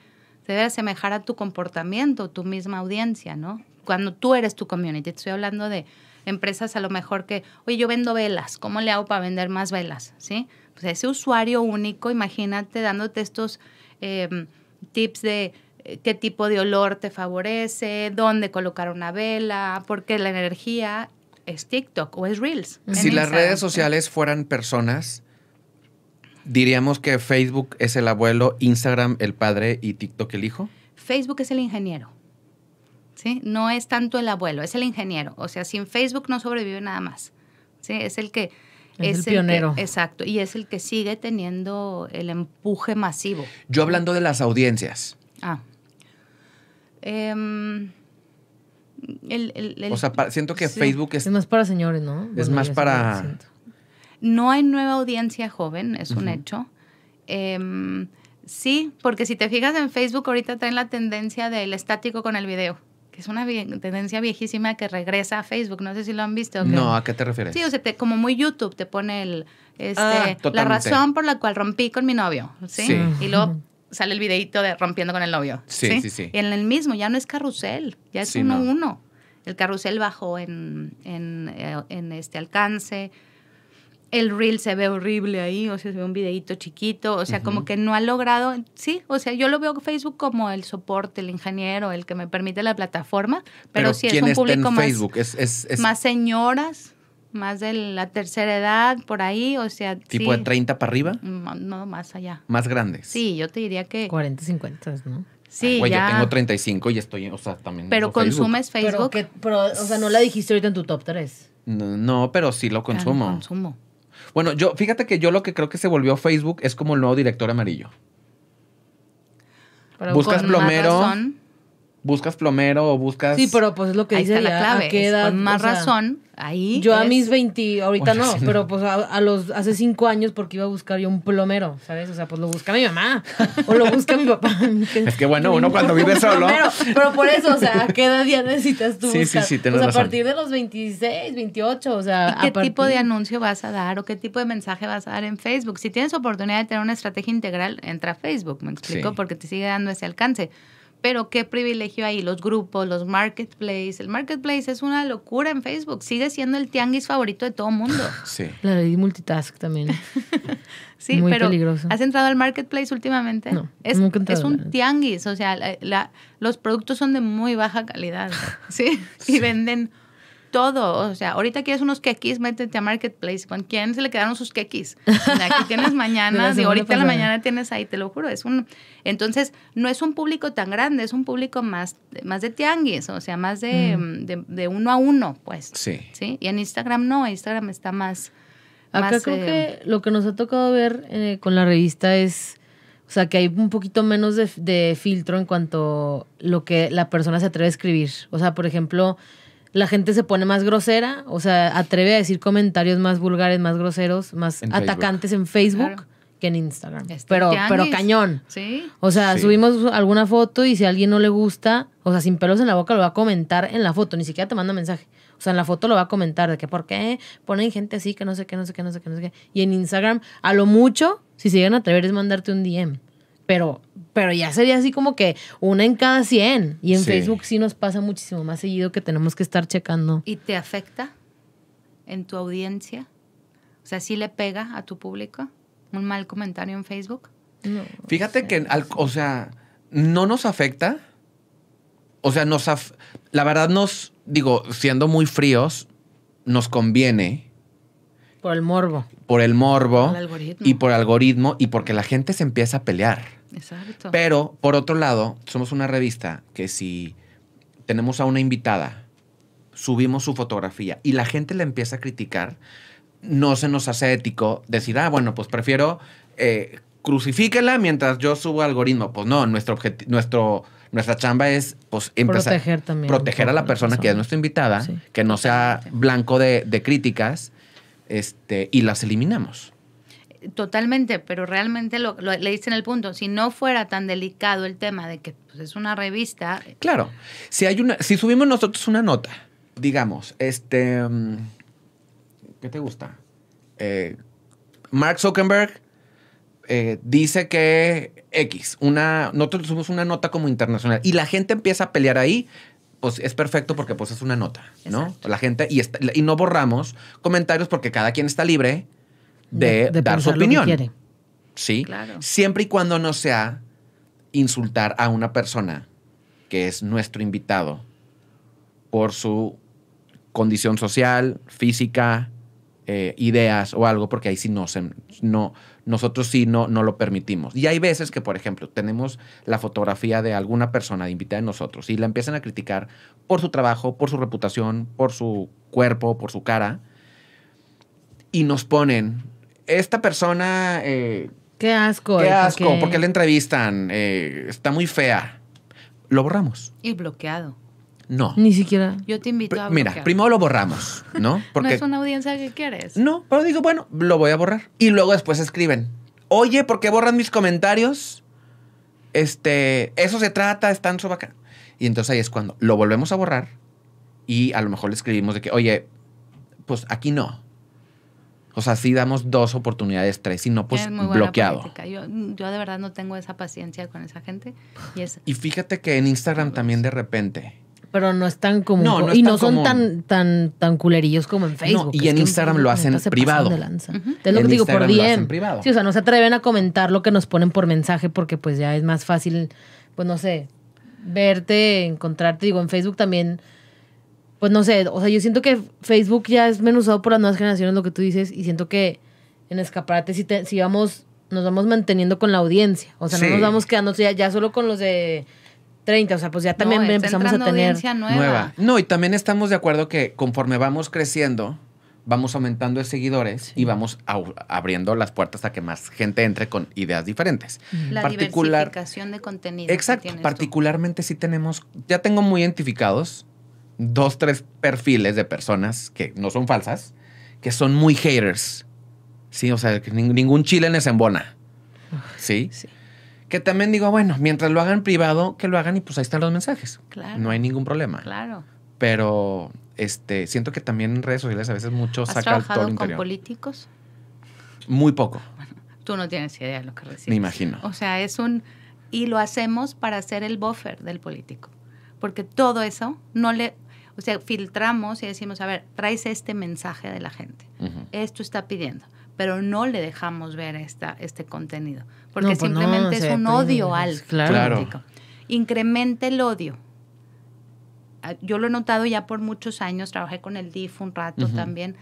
debe asemejar a tu comportamiento, tu misma audiencia, ¿no? Cuando tú eres tu community, te estoy hablando de, empresas a lo mejor que, oye, yo vendo velas, ¿cómo le hago para vender más velas? ¿Sí? ese usuario único, imagínate dándote estos em, tips de eh, qué tipo de olor te favorece, dónde colocar una vela, porque la energía es TikTok o es Reels. Si las redes sociales fueran personas, diríamos que Facebook es el abuelo, Instagram el padre y TikTok el hijo. Facebook es el ingeniero. No es tanto el abuelo, es el ingeniero. O sea, sin Facebook no sobrevive nada más. Es el que... Es, el, pionero. exacto, y es el que sigue teniendo el empuje masivo. Yo hablando de las audiencias. Ah. Em, o sea, siento que Facebook es... Es más para señores, ¿no? Es más para... No hay nueva audiencia joven, es un hecho. Em, sí, porque si te fijas en Facebook, ahorita traen la tendencia del estático con el video que es una tendencia viejísima que regresa a Facebook. No sé si lo han visto. no, ¿a qué te refieres? Sí, o sea, como muy YouTube te pone este, ah, la razón por la cual rompí con mi novio, ¿sí? Y luego sale el videito de rompiendo con el novio. Sí, sí, sí. Y en el mismo, ya no es carrusel, ya es uno uno. El carrusel bajó en, en eh, este alcance, el reel se ve horrible ahí, o sea, se ve un videito chiquito, o sea, como que no ha logrado, sí, o sea, yo lo veo Facebook como el soporte, el ingeniero, el que me permite la plataforma, pero, si es un público más, es, es, más señoras, más de la tercera edad, por ahí, o sea... ¿Tipo de 30 para arriba? Mm, no, más allá. ¿Más grandes? Sí, yo te diría que... 40, 50, ¿no? Sí, yo tengo 35 y estoy, o sea, también... Pero consumes Facebook. Pero, o sea, no la dijiste ahorita en tu top 3. No, pero sí lo ah, consumo. Lo consumo. Bueno, yo, fíjate que yo lo que creo que se volvió Facebook es como el nuevo director amarillo. Buscas plomero buscas plomero o buscas. Sí, pero pues es lo que dice está la clave. con más razón, ahí. Yo a mis 20, ahorita no, pero pues a, los hace cinco años porque iba a buscar yo un plomero, ¿sabes? O sea, pues lo busca mi mamá <laughs> o lo busca mi papá. es que bueno, uno cuando vive solo. pero por eso, o sea, ¿qué edad ya necesitas tú? Sí, sí, sí, pues a partir de los 26, 28, o sea. ¿Qué tipo de anuncio vas a dar o qué tipo de mensaje vas a dar en Facebook? Si tienes oportunidad de tener una estrategia integral, entra a Facebook, ¿me explico? Porque te sigue dando ese alcance pero qué privilegio hay, los grupos, los marketplaces. El marketplace es una locura en Facebook. Sigue siendo el tianguis favorito de todo mundo. <laughs> Sí. La de multitask también. <laughs> sí, Muy pero peligroso. ¿has entrado al marketplace últimamente? No, es, Es un tianguis, o sea, la, los productos son de muy baja calidad, <laughs> sí. Y venden todo. O sea, ahorita quieres unos quequis, métete a Marketplace. ¿Con quién se le quedaron sus quequis? Aquí <laughs> tienes mañana, y ahorita en la mañana tienes ahí, te lo juro. Es un, entonces, no es un público tan grande, es un público más, más de tianguis, o sea, más de, mm. Mm, uno a uno, pues. Sí. sí. Y en Instagram no, Instagram está más... Acá creo eh, que lo que nos ha tocado ver eh, con la revista es... O sea, que hay un poquito menos de, de filtro en cuanto lo que la persona se atreve a escribir. O sea, por ejemplo, la gente se pone más grosera, o sea, atreve a decir comentarios más vulgares, más groseros, más atacantes en Facebook. que en Instagram. Este, pero, pero cañón. Sí. O sea, subimos alguna foto y si a alguien no le gusta, o sea, sin pelos en la boca lo va a comentar en la foto, ni siquiera te manda mensaje. O sea, en la foto lo va a comentar de que por qué ponen gente así, que no sé qué, no sé qué, no sé qué, no sé qué. Y en Instagram, a lo mucho, si se llegan a atrever es mandarte un DM. Pero pero ya sería así como que una en cada 100. Y en Facebook sí nos pasa muchísimo más seguido que tenemos que estar checando. ¿Y te afecta en tu audiencia? O sea, ¿sí le pega a tu público un mal comentario en Facebook? No, Fíjate que, o sea, no nos afecta. O sea, nos la verdad nos, digo, siendo muy fríos, nos conviene. Por el morbo. Por el morbo. Por el Y por algoritmo y porque la gente se empieza a pelear. Pero, por otro lado, somos una revista que si tenemos a una invitada, subimos su fotografía y la gente la empieza a criticar, no se nos hace ético decir, ah, bueno, pues prefiero eh, crucifíquela mientras yo subo algoritmo. Pues no, nuestro nuestro nuestra chamba es pues proteger proteger a la persona, que es nuestra invitada, que no sea blanco de, de críticas, este, y las eliminamos. Totalmente, pero realmente lo, le dicen el punto. Si no fuera tan delicado el tema de que pues, es una revista. Eh, claro. Si hay una, si subimos nosotros una nota, digamos, este. Mm, ¿Qué te gusta? Eh, Mark Zuckerberg eh, dice que X, una. Nosotros subimos una nota como internacional. Y la gente empieza a pelear ahí pues es perfecto porque pues es una nota, ¿no? La gente, y, y no borramos comentarios porque cada quien está libre de, dar su opinión. Sí, claro. siempre y cuando no sea insultar a una persona que es nuestro invitado por su condición social, física, eh, ideas o algo, porque ahí sí no, se, no nosotros sí no, no lo permitimos. Y hay veces que, por ejemplo, tenemos la fotografía de alguna persona de invitada de nosotros y la empiezan a criticar por su trabajo, por su reputación, por su cuerpo, por su cara, y nos ponen esta persona... Eh, qué asco. Qué asco, porque... le entrevistan? Eh, está muy fea. Lo borramos. Y bloqueado. No. Ni siquiera. Yo te invito a Mira, primero lo borramos, ¿no? <laughs> Porque no es una audiencia que quieres. No, pero digo, bueno, lo voy a borrar. Y luego después escriben. Oye, ¿por qué borran mis comentarios? Este, eso se trata, están sobaca. Y entonces ahí es cuando lo volvemos a borrar y a lo mejor le escribimos de que, oye, pues aquí no. O sea, sí damos dos oportunidades, tres, y no pues bloqueado. Yo, de verdad no tengo esa paciencia con esa gente. Y, fíjate que en Instagram pues, también de repente. Pero no es tan común. y no son tan tan tan culerillos como en Facebook. y en Instagram lo hacen privado. Te lo digo por bien. Sí, o sea, no se atreven a comentar lo que nos ponen por mensaje porque pues ya es más fácil, pues no sé, verte, encontrarte. Digo, en Facebook también pues no sé, o sea, yo siento que Facebook ya es menos usado por las nuevas generaciones, lo que tú dices, y siento que en Escaparate si, si vamos, nos vamos manteniendo con la audiencia, o sea, no nos vamos quedando ya, solo con los de 30, o sea, pues ya también empezamos a tener nueva. nueva. No, y también estamos de acuerdo que conforme vamos creciendo, vamos aumentando de seguidores y vamos abriendo las puertas a que más gente entre con ideas diferentes. La diversificación de contenido. Exacto, particularmente sí tenemos, ya tengo muy identificados dos, tres perfiles de personas que no son falsas, que son muy haters. Sí, o sea, que ningún chile es embona. ¿Sí? sí. Que también digo, bueno, mientras lo hagan privado, que lo hagan y pues ahí están los mensajes. Claro. No hay ningún problema. Claro. Pero este, siento que también en redes sociales a veces mucho sacan saca trabajado con políticos? Muy poco. tú no tienes idea de lo que recibes. Me imagino. O sea, es un y lo hacemos para hacer el buffer del político, porque todo eso no le o sea, filtramos y decimos, a ver, traes este mensaje de la gente. Esto está pidiendo pero no le dejamos ver esta, este contenido, porque pues simplemente es un pues, odio al pues, claro. Incrementa el odio. Ah, yo lo he notado ya por muchos años, trabajé con el DIF un rato también.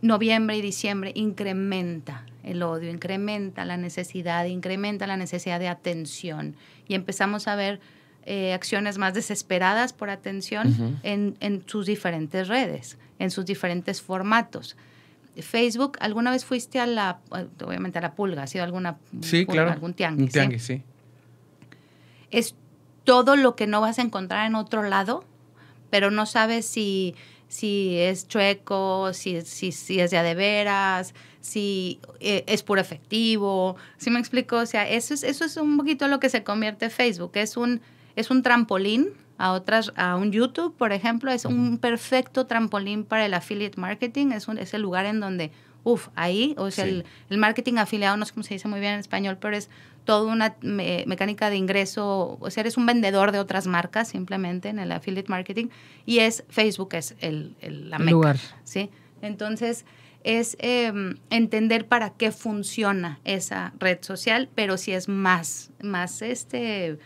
Noviembre y diciembre incrementa el odio, incrementa la necesidad, incrementa la necesidad de atención y empezamos a ver eh, acciones más desesperadas por atención en, sus diferentes redes, en sus diferentes formatos. Facebook, ¿alguna vez fuiste a la, eh, obviamente a la pulga, ha sido alguna, sí, claro. algún tianguis? Un tianguis, ¿sí? Es todo lo que no vas a encontrar en otro lado, pero no sabes si, si es chueco, si, si, si es ya de veras, si eh, es puro efectivo. ¿Sí me explico? O sea, eso es, eso es un poquito lo que se convierte Facebook. Es un es un trampolín a otras, a un YouTube, por ejemplo, es un perfecto trampolín para el affiliate marketing, es, un, es el lugar en donde, uff, ahí, o sea, el, marketing afiliado, no sé cómo se dice muy bien en español, pero es toda una mecánica de ingreso, o sea, eres un vendedor de otras marcas simplemente en el affiliate marketing, y es Facebook es el, la lugar. ¿sí? Entonces, es em, entender para qué funciona esa red social, pero si es más, más este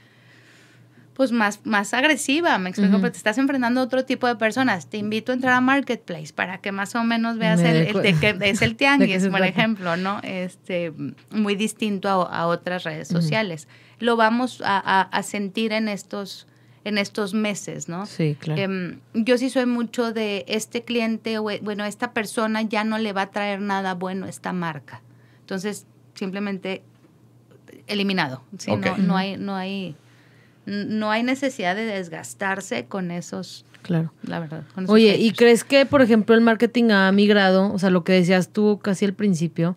pues más, más agresiva, me explico, pero te estás enfrentando a otro tipo de personas. Te invito a entrar a Marketplace para que más o menos veas el, de que es el <laughs> tianguis, por ejemplo, ¿no? Este, muy distinto a, a otras redes sociales. Lo vamos a, sentir en estos en estos meses, ¿no? Sí, claro. Em, yo sí soy mucho de este cliente, bueno, esta persona ya no le va a traer nada bueno a esta marca. Entonces, simplemente eliminado. No, hay, no hay no hay necesidad de desgastarse con esos. Claro. La verdad. Oye, ¿y crees que, por ejemplo, el marketing ha migrado? O sea, lo que decías tú casi al principio,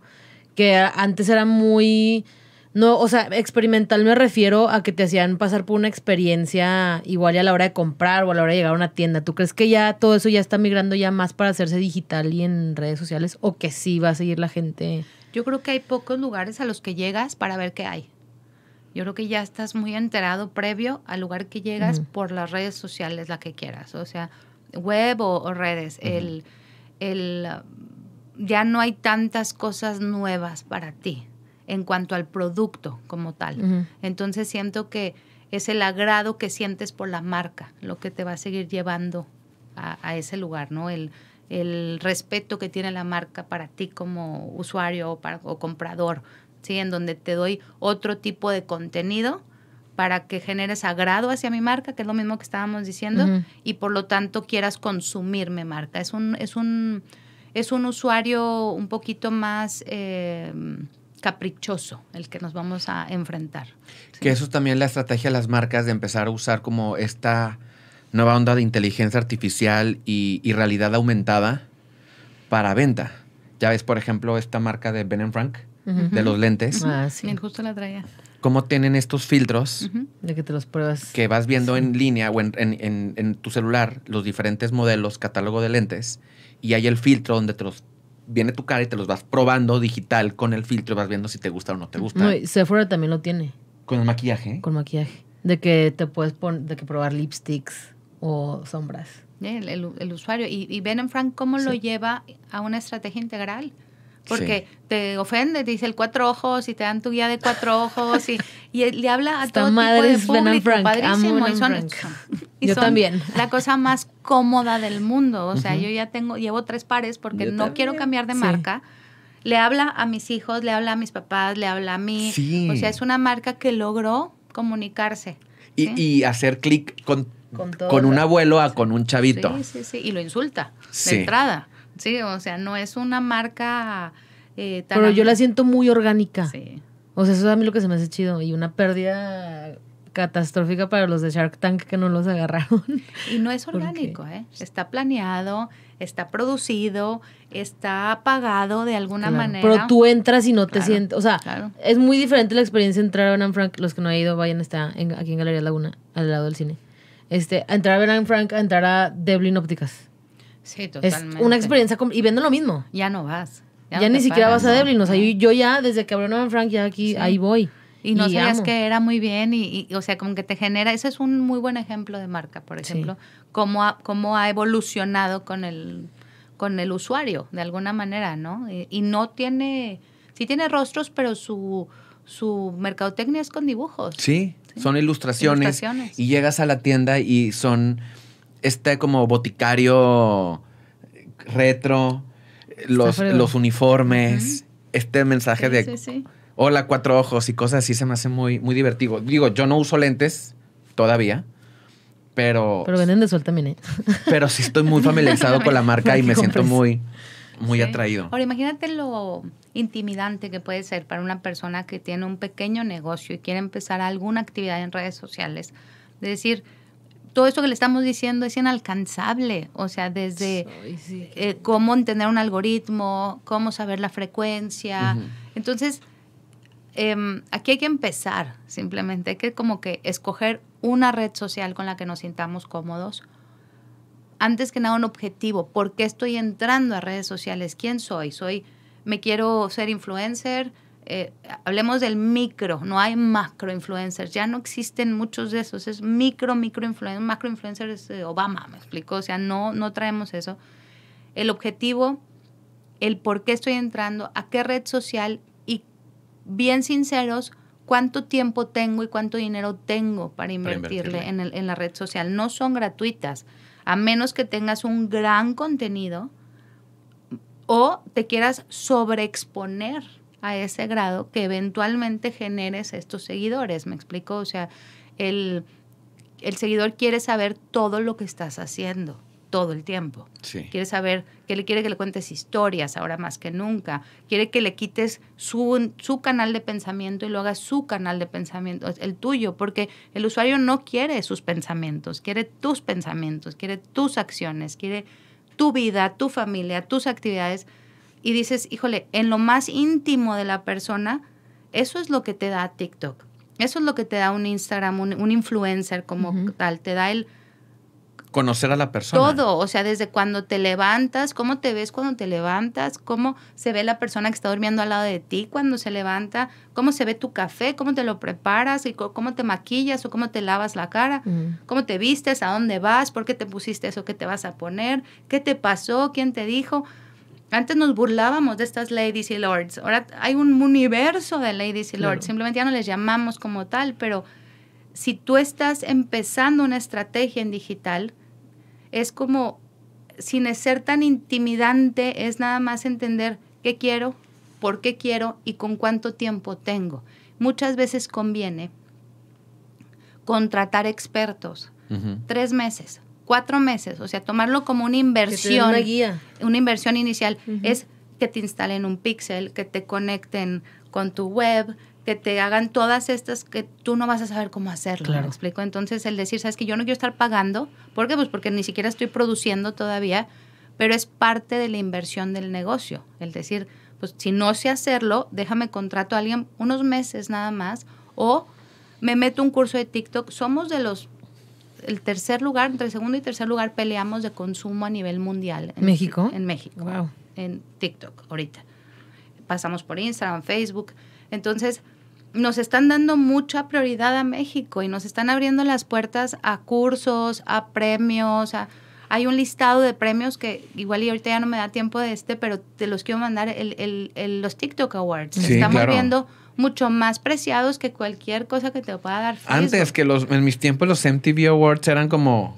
que antes era muy. No, o sea, experimental me refiero a que te hacían pasar por una experiencia igual a la hora de comprar o a la hora de llegar a una tienda. ¿Tú crees que ya todo eso ya está migrando ya más para hacerse digital y en redes sociales o que sí va a seguir la gente? Yo creo que hay pocos lugares a los que llegas para ver qué hay. Yo creo que ya estás muy enterado previo al lugar que llegas por las redes sociales, la que quieras, o sea, web o, redes. el, ya no hay tantas cosas nuevas para ti en cuanto al producto como tal. Entonces siento que es el agrado que sientes por la marca lo que te va a seguir llevando a, ese lugar, ¿no? El, respeto que tiene la marca para ti como usuario o comprador, en donde te doy otro tipo de contenido para que generes agrado hacia mi marca, que es lo mismo que estábamos diciendo, y por lo tanto quieras consumir mi marca. Es un, es un, es un usuario un poquito más eh, caprichoso el que nos vamos a enfrentar. Que eso es también la estrategia de las marcas de empezar a usar como esta nueva onda de inteligencia artificial y, y realidad aumentada para venta. Ya ves, por ejemplo, esta marca de Ben Frank, de los lentes. Ah, sí. justo la Cómo tienen estos filtros. De que te los pruebas. Que vas viendo en línea o en, tu celular los diferentes modelos, catálogo de lentes. Y hay el filtro donde te los viene tu cara y te los vas probando digital con el filtro y vas viendo si te gusta o no te gusta. Sephora también lo tiene. Con el maquillaje. Con maquillaje. De que te puedes poner, de que probar lipsticks o sombras. El, el, usuario. Y, y, Ben Frank, ¿cómo lo lleva a una estrategia integral? porque te ofende, te dice el cuatro ojos y te dan tu guía de cuatro ojos y, le habla a todo tipo de público, padrísimo y son, yo también. la cosa más cómoda del mundo, o sea, yo ya tengo llevo tres pares porque no quiero cambiar de marca. Le habla a mis hijos, le habla a mis papás, le habla a mí. O sea, es una marca que logró comunicarse. Y, y hacer clic con, con, un abuelo a con un chavito. Sí, sí, sí. Y lo insulta de entrada. Sí, o sea, no es una marca eh, Pero yo la siento muy orgánica. Sí. O sea, eso es a mí lo que se me hace chido. Y una pérdida catastrófica para los de Shark Tank que no los agarraron. Y no es <laughs> orgánico, ¿eh? Está planeado, está producido, está pagado de alguna manera. Pero tú entras y no te sientes. O sea, es muy diferente la experiencia entrar a Am Frank. Los que no han ido, vayan, está aquí en Galería Laguna, al lado del cine. Este, entrar a Benan Frank, entrar a Devlin Ópticas. Sí, totalmente. Es una experiencia y vendo lo mismo. Ya no vas. Ya, ni siquiera vas a Deblin O sea, yo, ya, desde que abrió Nueva Frank, ya aquí, ahí voy. Y no sabías que era muy bien, y, o sea, como que te genera. Ese es un muy buen ejemplo de marca, por ejemplo, cómo, ha, evolucionado con el, con el usuario, de alguna manera, ¿no? Y, no tiene. Sí tiene rostros, pero su, su mercadotecnia es con dibujos. Sí, son ilustraciones, ilustraciones, Y llegas a la tienda y son este como boticario retro, los, los uniformes, este mensaje de hola, cuatro ojos y cosas así se me hace muy, muy divertido. Digo, yo no uso lentes todavía. Pero. Pero venden de sol también, <laughs> Pero sí estoy muy familiarizado con la marca y me siento muy, muy atraído. Ahora, imagínate lo intimidante que puede ser para una persona que tiene un pequeño negocio y quiere empezar alguna actividad en redes sociales. Es decir, todo eso que le estamos diciendo es inalcanzable, o sea, desde eh, cómo entender un algoritmo, cómo saber la frecuencia. Entonces, em, aquí hay que empezar, simplemente hay que como que escoger una red social con la que nos sintamos cómodos. Antes que nada un objetivo, ¿por qué estoy entrando a redes sociales? ¿Quién soy? Soy me quiero ser influencer, eh, hablemos del micro, no hay macro influencers, ya no existen muchos de esos, es micro, micro influencers, macro influencers de eh, Obama, me explico, o sea, no, no traemos eso. El objetivo, el por qué estoy entrando, a qué red social y bien sinceros, cuánto tiempo tengo y cuánto dinero tengo para invertirle, en, la red social. No son gratuitas, a menos que tengas un gran contenido o te quieras sobreexponer a ese grado que eventualmente generes estos seguidores. ¿Me explico? O sea, el, el seguidor quiere saber todo lo que estás haciendo todo el tiempo. Quiere saber que le quiere que le cuentes historias ahora más que nunca. Quiere que le quites su, su canal de pensamiento y lo hagas su canal de pensamiento, el tuyo, porque el usuario no quiere sus pensamientos, quiere tus pensamientos, quiere tus acciones, quiere tu vida, tu familia, tus actividades y dices, híjole, en lo más íntimo de la persona, eso es lo que te da TikTok. Eso es lo que te da un Instagram, un, influencer como tal. Te da el... Conocer a la persona. Todo, o sea, desde cuando te levantas, cómo te ves cuando te levantas, cómo se ve la persona que está durmiendo al lado de ti cuando se levanta, cómo se ve tu café, cómo te lo preparas, y cómo te maquillas o cómo te lavas la cara, cómo te vistes, a dónde vas, por qué te pusiste eso qué te vas a poner, qué te pasó, quién te dijo. Antes nos burlábamos de estas ladies y lords. Ahora hay un universo de ladies y lords. Simplemente ya no les llamamos como tal, pero si tú estás empezando una estrategia en digital, es como, sin ser tan intimidante, es nada más entender qué quiero, por qué quiero y con cuánto tiempo tengo. Muchas veces conviene contratar expertos. Tres meses, cuatro meses, o sea, tomarlo como una inversión. una guía. Una inversión inicial. Es que te instalen un pixel, que te conecten con tu web, que te hagan todas estas que tú no vas a saber cómo hacerlo. Claro. explico? Entonces, el decir, sabes que yo no quiero estar pagando, ¿por qué? Pues porque ni siquiera estoy produciendo todavía, pero es parte de la inversión del negocio. El decir, pues si no sé hacerlo, déjame contrato a alguien unos meses nada más o me meto un curso de TikTok. Somos de los el tercer lugar, entre el segundo y tercer lugar peleamos de consumo a nivel mundial. En, ¿México? En México. Wow. En TikTok, ahorita. Pasamos por Instagram, Facebook. Entonces, nos están dando mucha prioridad a México y nos están abriendo las puertas a cursos, a premios, hay un listado de premios que igual y ahorita ya no me da tiempo de este, pero te los quiero mandar, el, los TikTok Awards. Estamos viendo mucho más preciados que cualquier cosa que te pueda dar Facebook. Antes que los, en mis tiempos los MTV Awards eran como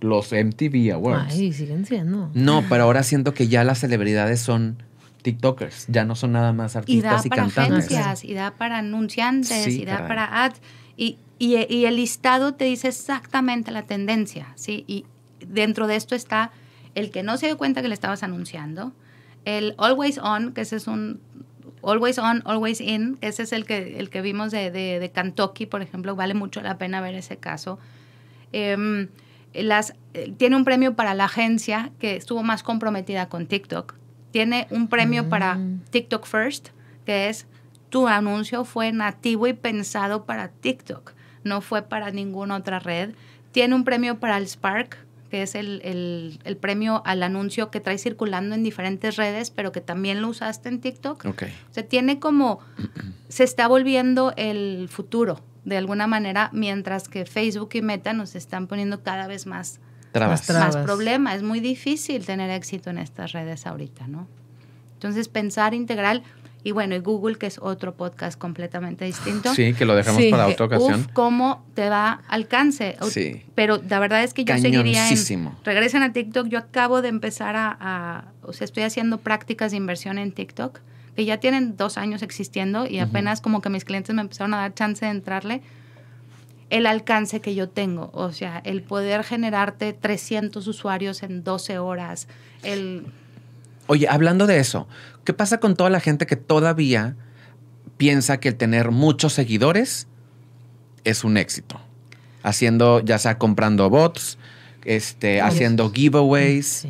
los MTV Awards. Ay, siguen No, pero ahora siento que ya las celebridades son TikTokers, ya no son nada más artistas y, para cantantes. y da para anunciantes, y da para ads. y, el listado te dice exactamente la tendencia, ¿sí? Y dentro de esto está el que no se dio cuenta que le estabas anunciando, el always on, que ese es un Always On, Always In, ese es el que, el que vimos de, de, Kentucky, por ejemplo, vale mucho la pena ver ese caso. Em, las, eh, tiene un premio para la agencia que estuvo más comprometida con TikTok. Tiene un premio mm. para TikTok First, que es tu anuncio fue nativo y pensado para TikTok, no fue para ninguna otra red. Tiene un premio para el Spark, que es el, premio al anuncio que trae circulando en diferentes redes, pero que también lo usaste en TikTok. Okay. O sea, tiene como, se está volviendo el futuro, de alguna manera, mientras que Facebook y Meta nos están poniendo cada vez más problemas. Es muy difícil tener éxito en estas redes ahorita, ¿no? Entonces, pensar integral y bueno, y Google, que es otro podcast completamente distinto. Sí, que lo dejamos para otra ocasión. Uf, cómo te va alcance. Sí. Pero la verdad es que yo seguiría en... Regresen a TikTok. Yo acabo de empezar a, O sea, estoy haciendo prácticas de inversión en TikTok que ya tienen dos años existiendo y apenas como que mis clientes me empezaron a dar chance de entrarle, el alcance que yo tengo, o sea, el poder generarte 300 usuarios en 12 horas, el... Oye, hablando de eso, ¿qué pasa con toda la gente que todavía piensa que el tener muchos seguidores es un éxito? Haciendo, ya sea comprando bots, este, haciendo giveaways.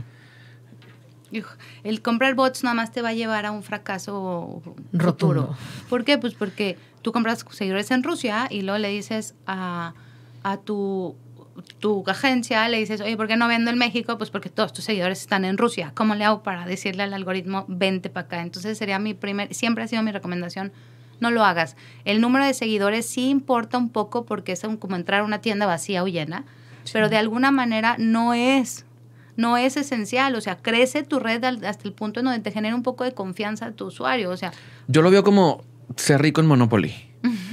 El comprar bots nada más te va a llevar a un fracaso roturo. ¿Por qué? Pues porque tú compras seguidores en Rusia y luego le dices a, a tu tu agencia le dices, oye, ¿por qué no vendo en México? Pues porque todos tus seguidores están en Rusia. ¿Cómo le hago para decirle al algoritmo, vente para acá? Entonces sería mi primer, siempre ha sido mi recomendación, no lo hagas. El número de seguidores sí importa un poco porque es como entrar a una tienda vacía o llena, pero de alguna manera no es no es esencial. O sea, crece tu red hasta el punto en donde te genera un poco de confianza a tu usuario. O sea, yo lo veo como ser rico en Monopoly.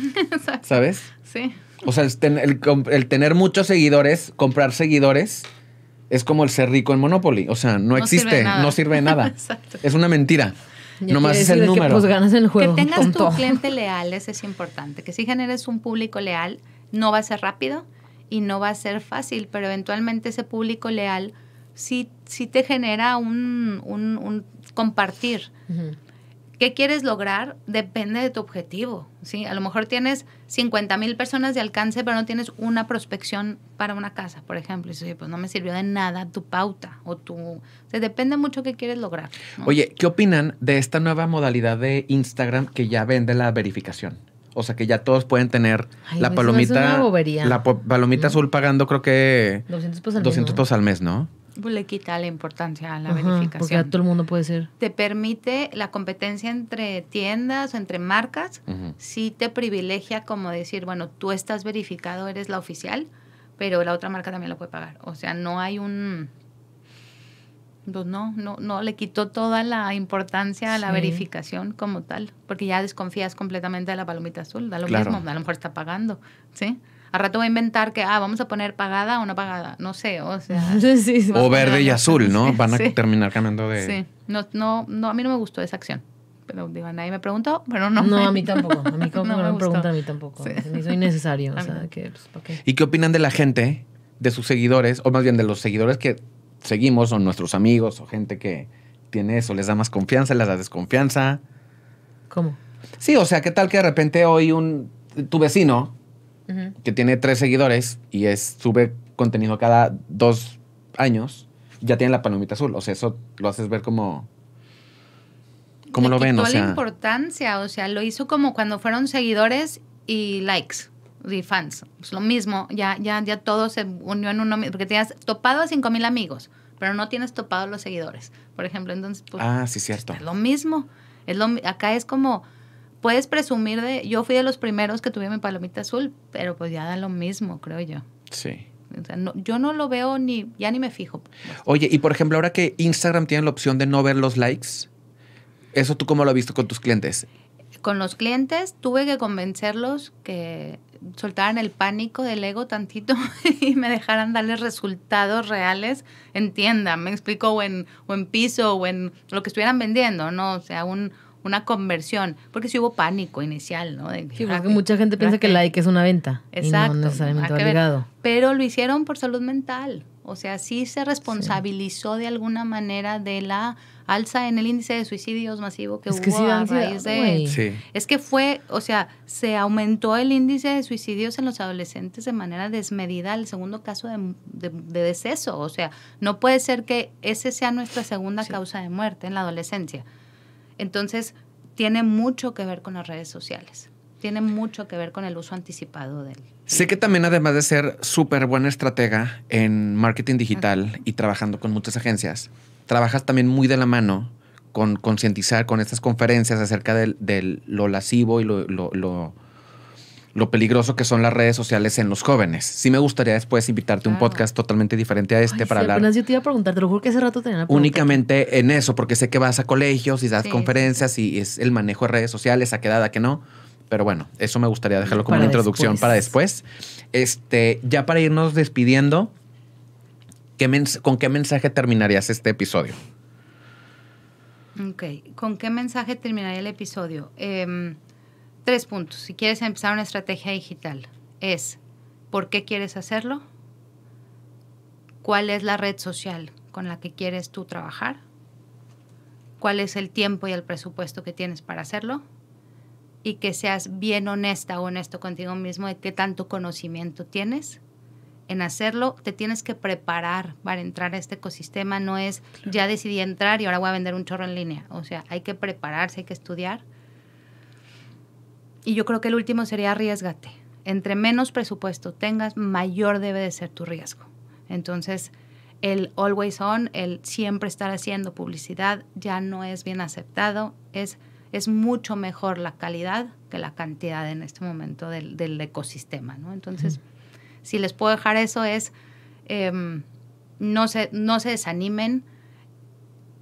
<laughs> ¿Sabes? Sí. O sea, el, tener muchos seguidores, comprar seguidores, es como el ser rico en Monopoly. O sea, no, existe, no sirve de nada. <laughs> es una mentira. No Nomás es el número. Pues, que, tengas tu cliente leal, eso es importante. Que si generes un público leal, no va a ser rápido y no va a ser fácil, pero eventualmente ese público leal sí, te genera un, compartir. ¿Qué quieres lograr? Depende de tu objetivo. ¿sí? A lo mejor tienes 50 mil personas de alcance, pero no tienes una prospección para una casa, por ejemplo. Y dices, pues no me sirvió de nada tu pauta o tu... depende mucho qué quieres lograr. Oye, ¿qué opinan de esta nueva modalidad de Instagram que ya vende la verificación? O sea, que ya todos pueden tener la palomita... la palomita mm. azul pagando creo que... 200 pesos al mes, ¿no? Pues, le quita la importancia a la verificación. Porque todo el mundo puede ser. Te permite la competencia entre tiendas o entre marcas, si sí te privilegia como decir, bueno, tú estás verificado, eres la oficial, pero la otra marca también lo puede pagar. O sea, no hay un... Pues, no, no, no, le quitó toda la importancia a la verificación como tal, porque ya desconfías completamente de la palomita azul, da lo mismo, a lo mejor está pagando, ¿sí? a rato va a inventar que, ah, vamos a poner pagada o no pagada, no sé, o sea... <laughs> o verde y azul, ¿no? van a terminar cambiando de... Sí, no, no, no, a mí no me gustó esa acción. Pero digo, nadie me preguntó, pero no. No, a mí tampoco. A mí <laughs> como no me, preguntan a mí tampoco. Me soy innecesario. <laughs> o sea, que, pues, ¿Y qué opinan de la gente, de sus seguidores, o más bien de los seguidores que seguimos, o nuestros amigos, o gente que tiene eso, les da más confianza, les da desconfianza? ¿Cómo? Sí, o sea, ¿qué tal que de repente hoy un tu vecino que tiene tres seguidores y es, sube contenido cada dos años, ya tiene la palomita azul. O sea, eso lo haces ver como... ¿Cómo lo ven? O sea, la importancia, o sea, lo hizo como cuando fueron seguidores y likes y fans. Es pues lo mismo, ya, ya, ya todo se unió en uno mismo, porque tenías topado a 5 mil amigos, pero no tienes topado a los seguidores, por ejemplo. Entonces, pues, ah, sí, cierto. Es lo mismo. Es lo, acá es como, puedes presumir de, yo fui de los primeros que tuve mi palomita azul, pero pues ya da lo mismo, creo yo. Sí. O sea, no, yo no lo veo ni, ya ni me fijo. Oye, y por ejemplo, ahora que Instagram tiene la opción de no ver los likes, ¿eso tú cómo lo has visto con tus clientes? Con los clientes tuve que convencerlos que soltaran el pánico del ego tantito <laughs> y me dejaran darles resultados reales en me explico, en, o en piso, o en lo que estuvieran vendiendo, ¿no? O sea, un, una conversión, porque si hubo pánico inicial, ¿no? mucha gente piensa que el like es una venta. Exacto. Pero lo hicieron por salud mental. O sea, sí se responsabilizó de alguna manera de la alza en el índice de suicidios masivo que hubo a raíz de... Es que fue, o sea, se aumentó el índice de suicidios en los adolescentes de manera desmedida el segundo caso de, de deceso. O sea, no puede ser que ese sea nuestra segunda causa de muerte en la adolescencia. Entonces, tiene mucho que ver con las redes sociales. Tiene mucho que ver con el uso anticipado del. Sé que también, además de ser súper buena estratega en marketing digital y trabajando con muchas agencias, trabajas también muy de la mano con concientizar con estas conferencias acerca de lo lascivo y lo lo peligroso que son las redes sociales en los jóvenes. Sí me gustaría después invitarte a un podcast totalmente diferente a este para hablar. Yo te iba a preguntar, te lo juro que hace rato tenía Únicamente en eso, porque sé que vas a colegios y das conferencias y es el manejo de redes sociales, a qué edad, a no. Pero bueno, eso me gustaría dejarlo como una introducción para después. Este, ya para irnos despidiendo, ¿con qué mensaje terminarías este episodio? Ok, ¿con qué mensaje terminaría el episodio? Em, tres puntos. Si quieres empezar una estrategia digital, es por qué quieres hacerlo, cuál es la red social con la que quieres tú trabajar, cuál es el tiempo y el presupuesto que tienes para hacerlo y que seas bien honesta o honesto contigo mismo de qué tanto conocimiento tienes en hacerlo, te tienes que preparar para entrar a este ecosistema. No es ya decidí entrar y ahora voy a vender un chorro en línea. O sea, hay que prepararse, hay que estudiar. Y yo creo que el último sería arriesgate. Entre menos presupuesto tengas, mayor debe de ser tu riesgo. Entonces, el always on, el siempre estar haciendo publicidad, ya no es bien aceptado. Es, es mucho mejor la calidad que la cantidad en este momento del, ecosistema, ¿no? Entonces, si les puedo dejar eso es, em, no, se, no se desanimen,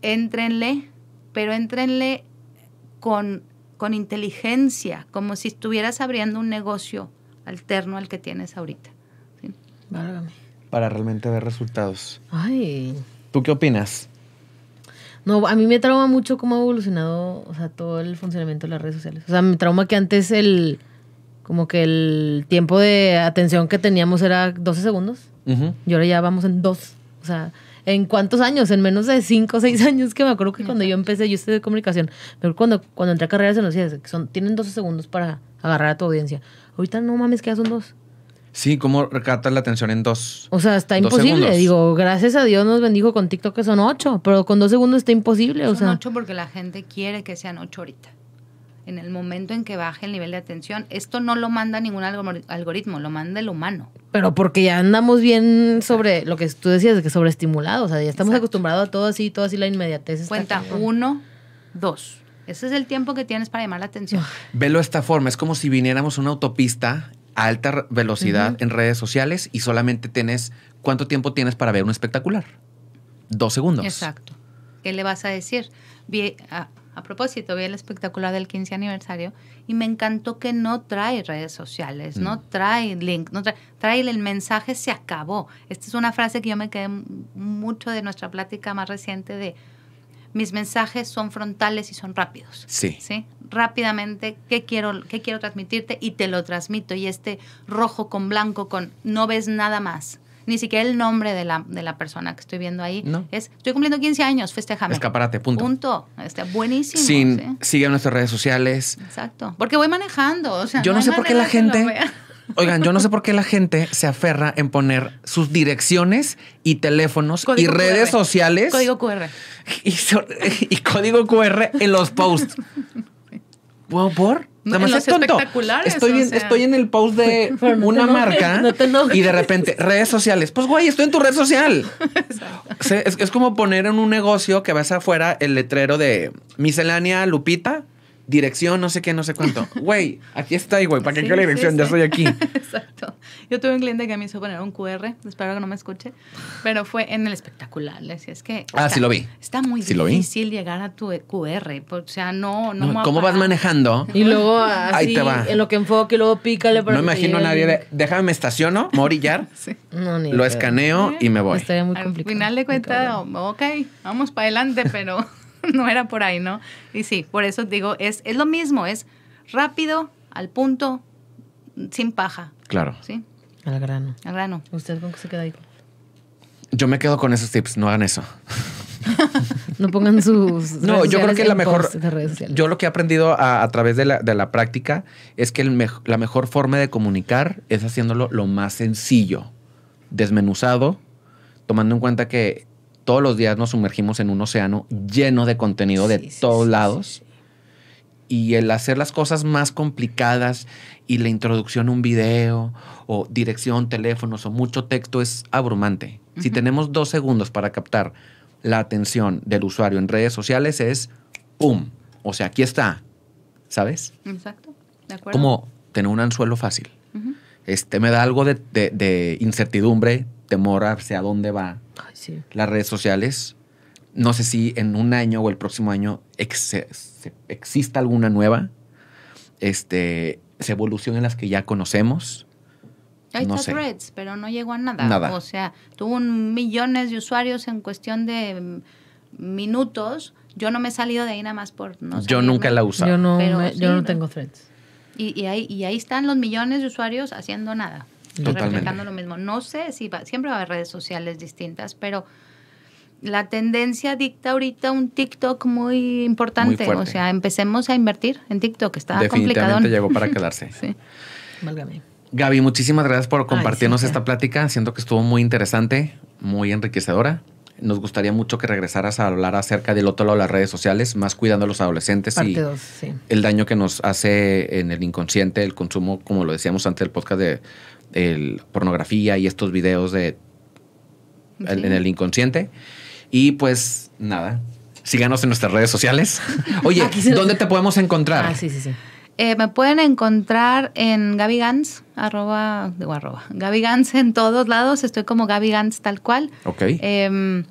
entrenle, pero entrenle con con inteligencia, como si estuvieras abriendo un negocio alterno al que tienes ahorita. Para realmente ver resultados. Ay. ¿Tú qué opinas? No, a mí me trauma mucho cómo ha evolucionado, o sea, todo el funcionamiento de las redes sociales. O sea, me trauma que antes el, como que el tiempo de atención que teníamos era 12 segundos. Y ahora ya vamos en dos. O sea, en cuántos años, en menos de cinco o seis años, que me acuerdo que cuando yo empecé, yo de comunicación, pero cuando, cuando entré a carreras en los que son, tienen 12 segundos para agarrar a tu audiencia. Ahorita no mames, que ya son dos. Sí, ¿cómo recatas la atención en dos? O sea, está imposible. Digo, gracias a Dios nos bendijo con TikTok que son ocho, pero con dos segundos está imposible. Son o ocho porque la gente quiere que sean ocho ahorita. En el momento en que baje el nivel de atención, esto no lo manda ningún algoritmo, lo manda el humano. Pero porque ya andamos bien sobre lo que tú decías, de que sobreestimulados. O sea, ya estamos acostumbrados a todo así, todo así, la inmediatez. Cuenta uno, dos. Ese es el tiempo que tienes para llamar la atención. Velo esta forma. Es como si viniéramos a una autopista a alta velocidad en redes sociales y solamente tienes. ¿Cuánto tiempo tienes para ver un espectacular? Dos segundos. Exacto. ¿Qué le vas a decir? Bien... Ah, a propósito, vi el espectacular del 15 aniversario y me encantó que no trae redes sociales, no mm. trae link, no trae, el mensaje se acabó. Esta es una frase que yo me quedé mucho de nuestra plática más reciente de mis mensajes son frontales y son rápidos. Sí. ¿sí? Rápidamente, ¿qué quiero, ¿qué quiero transmitirte? Y te lo transmito. Y este rojo con blanco, con no ves nada más ni siquiera el nombre de la, de la persona que estoy viendo ahí. No. estoy cumpliendo 15 años, festejame. Escaparate, punto. Punto. Está buenísimo. Sigue nuestras redes sociales. Exacto. Porque voy manejando. O sea, yo no, sé por qué la gente... <laughs> Oigan, yo no sé por qué la gente se aferra en poner sus direcciones y teléfonos y redes sociales. Código QR. <laughs> Y, código QR en los posts. wow <laughs> por? No, Nada más Estoy, en, estoy en el post de <laughs> una marca y de repente redes sociales. Pues güey, estoy en tu red social. <laughs> es, es, como poner en un negocio que vas afuera el letrero de miscelánea Lupita dirección, no sé qué, no sé cuánto. <laughs> Güey, aquí está, güey, ¿para qué quiero la dirección? Ya estoy aquí. <laughs> Exacto. Yo tuve un cliente que me hizo poner un QR, espero que no me escuche, pero fue en el espectacular. Le decía, es que. Ah, está, sí lo vi. Está muy difícil llegar a tu QR, o sea, no. no, ¿Cómo vas manejando? Y luego, así, Ahí te va. en lo que enfoque, y luego pícale para No imagino a nadie déjame, me estaciono, me orillar, <laughs> no, lo escaneo y me voy. Estaría muy complicado. Al final de cuentas, ok, vamos para adelante, pero. <laughs> no era por ahí, ¿no? Y sí, por eso digo, es, lo mismo, es rápido, al punto, sin paja. Claro. ¿Sí? Al grano. Al grano. ¿Usted con se queda ahí? Yo me quedo con esos tips, no hagan eso. <laughs> no pongan sus. <laughs> No, yo creo que la mejor. Yo lo que he aprendido a, través de la, práctica es que la mejor forma de comunicar es haciéndolo lo más sencillo, desmenuzado, tomando en cuenta que todos los días nos sumergimos en un océano lleno de contenido de todos lados. Y el hacer las cosas más complicadas y la introducción a un video o dirección, teléfonos o mucho texto es abrumante. Si tenemos dos segundos para captar la atención del usuario en redes sociales es ¡pum! O sea, aquí está. ¿Sabes? Exacto. De acuerdo. Como tener un anzuelo fácil. Este me da algo de, de incertidumbre, temor hacia dónde va las redes sociales. No sé si en un año o el próximo año existe exista alguna nueva. Este, se evolucionan las que ya conocemos. Hay no threads, pero no llegó a nada. O sea, tuvo millones de usuarios en cuestión de mm, minutos. Yo no me he salido de ahí nada más por no Yo nunca la he usado. yo no tengo threads. y ahí están los millones de usuarios haciendo nada. Totalmente. lo mismo. No sé si siempre va a haber redes sociales distintas, pero la tendencia dicta ahorita un TikTok muy importante. o sea, empecemos a invertir en TikTok, está Definitivamente llegó para quedarse. <laughs> sí. Gaby, muchísimas gracias por compartirnos esta plática. Siento que estuvo muy interesante, muy enriquecedora. Nos gustaría mucho que regresaras a hablar acerca del otro lado de las redes sociales, más cuidando a los adolescentes y el daño que nos hace en el inconsciente el consumo, como lo decíamos antes del podcast, de pornografía y estos videos de en el inconsciente. Y pues nada, síganos en nuestras redes sociales. <laughs> Oye, ¿dónde te podemos encontrar? Ah, sí, sí, sí. Eh, me pueden encontrar en Gaby Gans, arroba, digo arroba, Gans en todos lados, estoy como Gaby Gans tal cual. Ok. Em,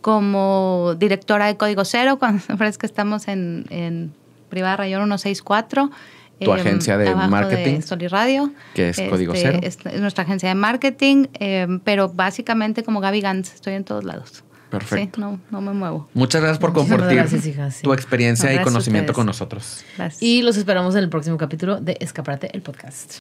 como directora de Código Cero, cuando <laughs> parece que estamos en, en Privada Rayón 164 tu em, agencia de marketing. De Radio. Que es Código este, Cero. Es, nuestra agencia de marketing, em, pero básicamente como Gaby Gantz, estoy en todos lados. Perfecto. no, no me muevo. Muchas gracias por compartir tu experiencia y conocimiento con nosotros. Gracias. Y los esperamos en el próximo capítulo de Escaparate, el podcast.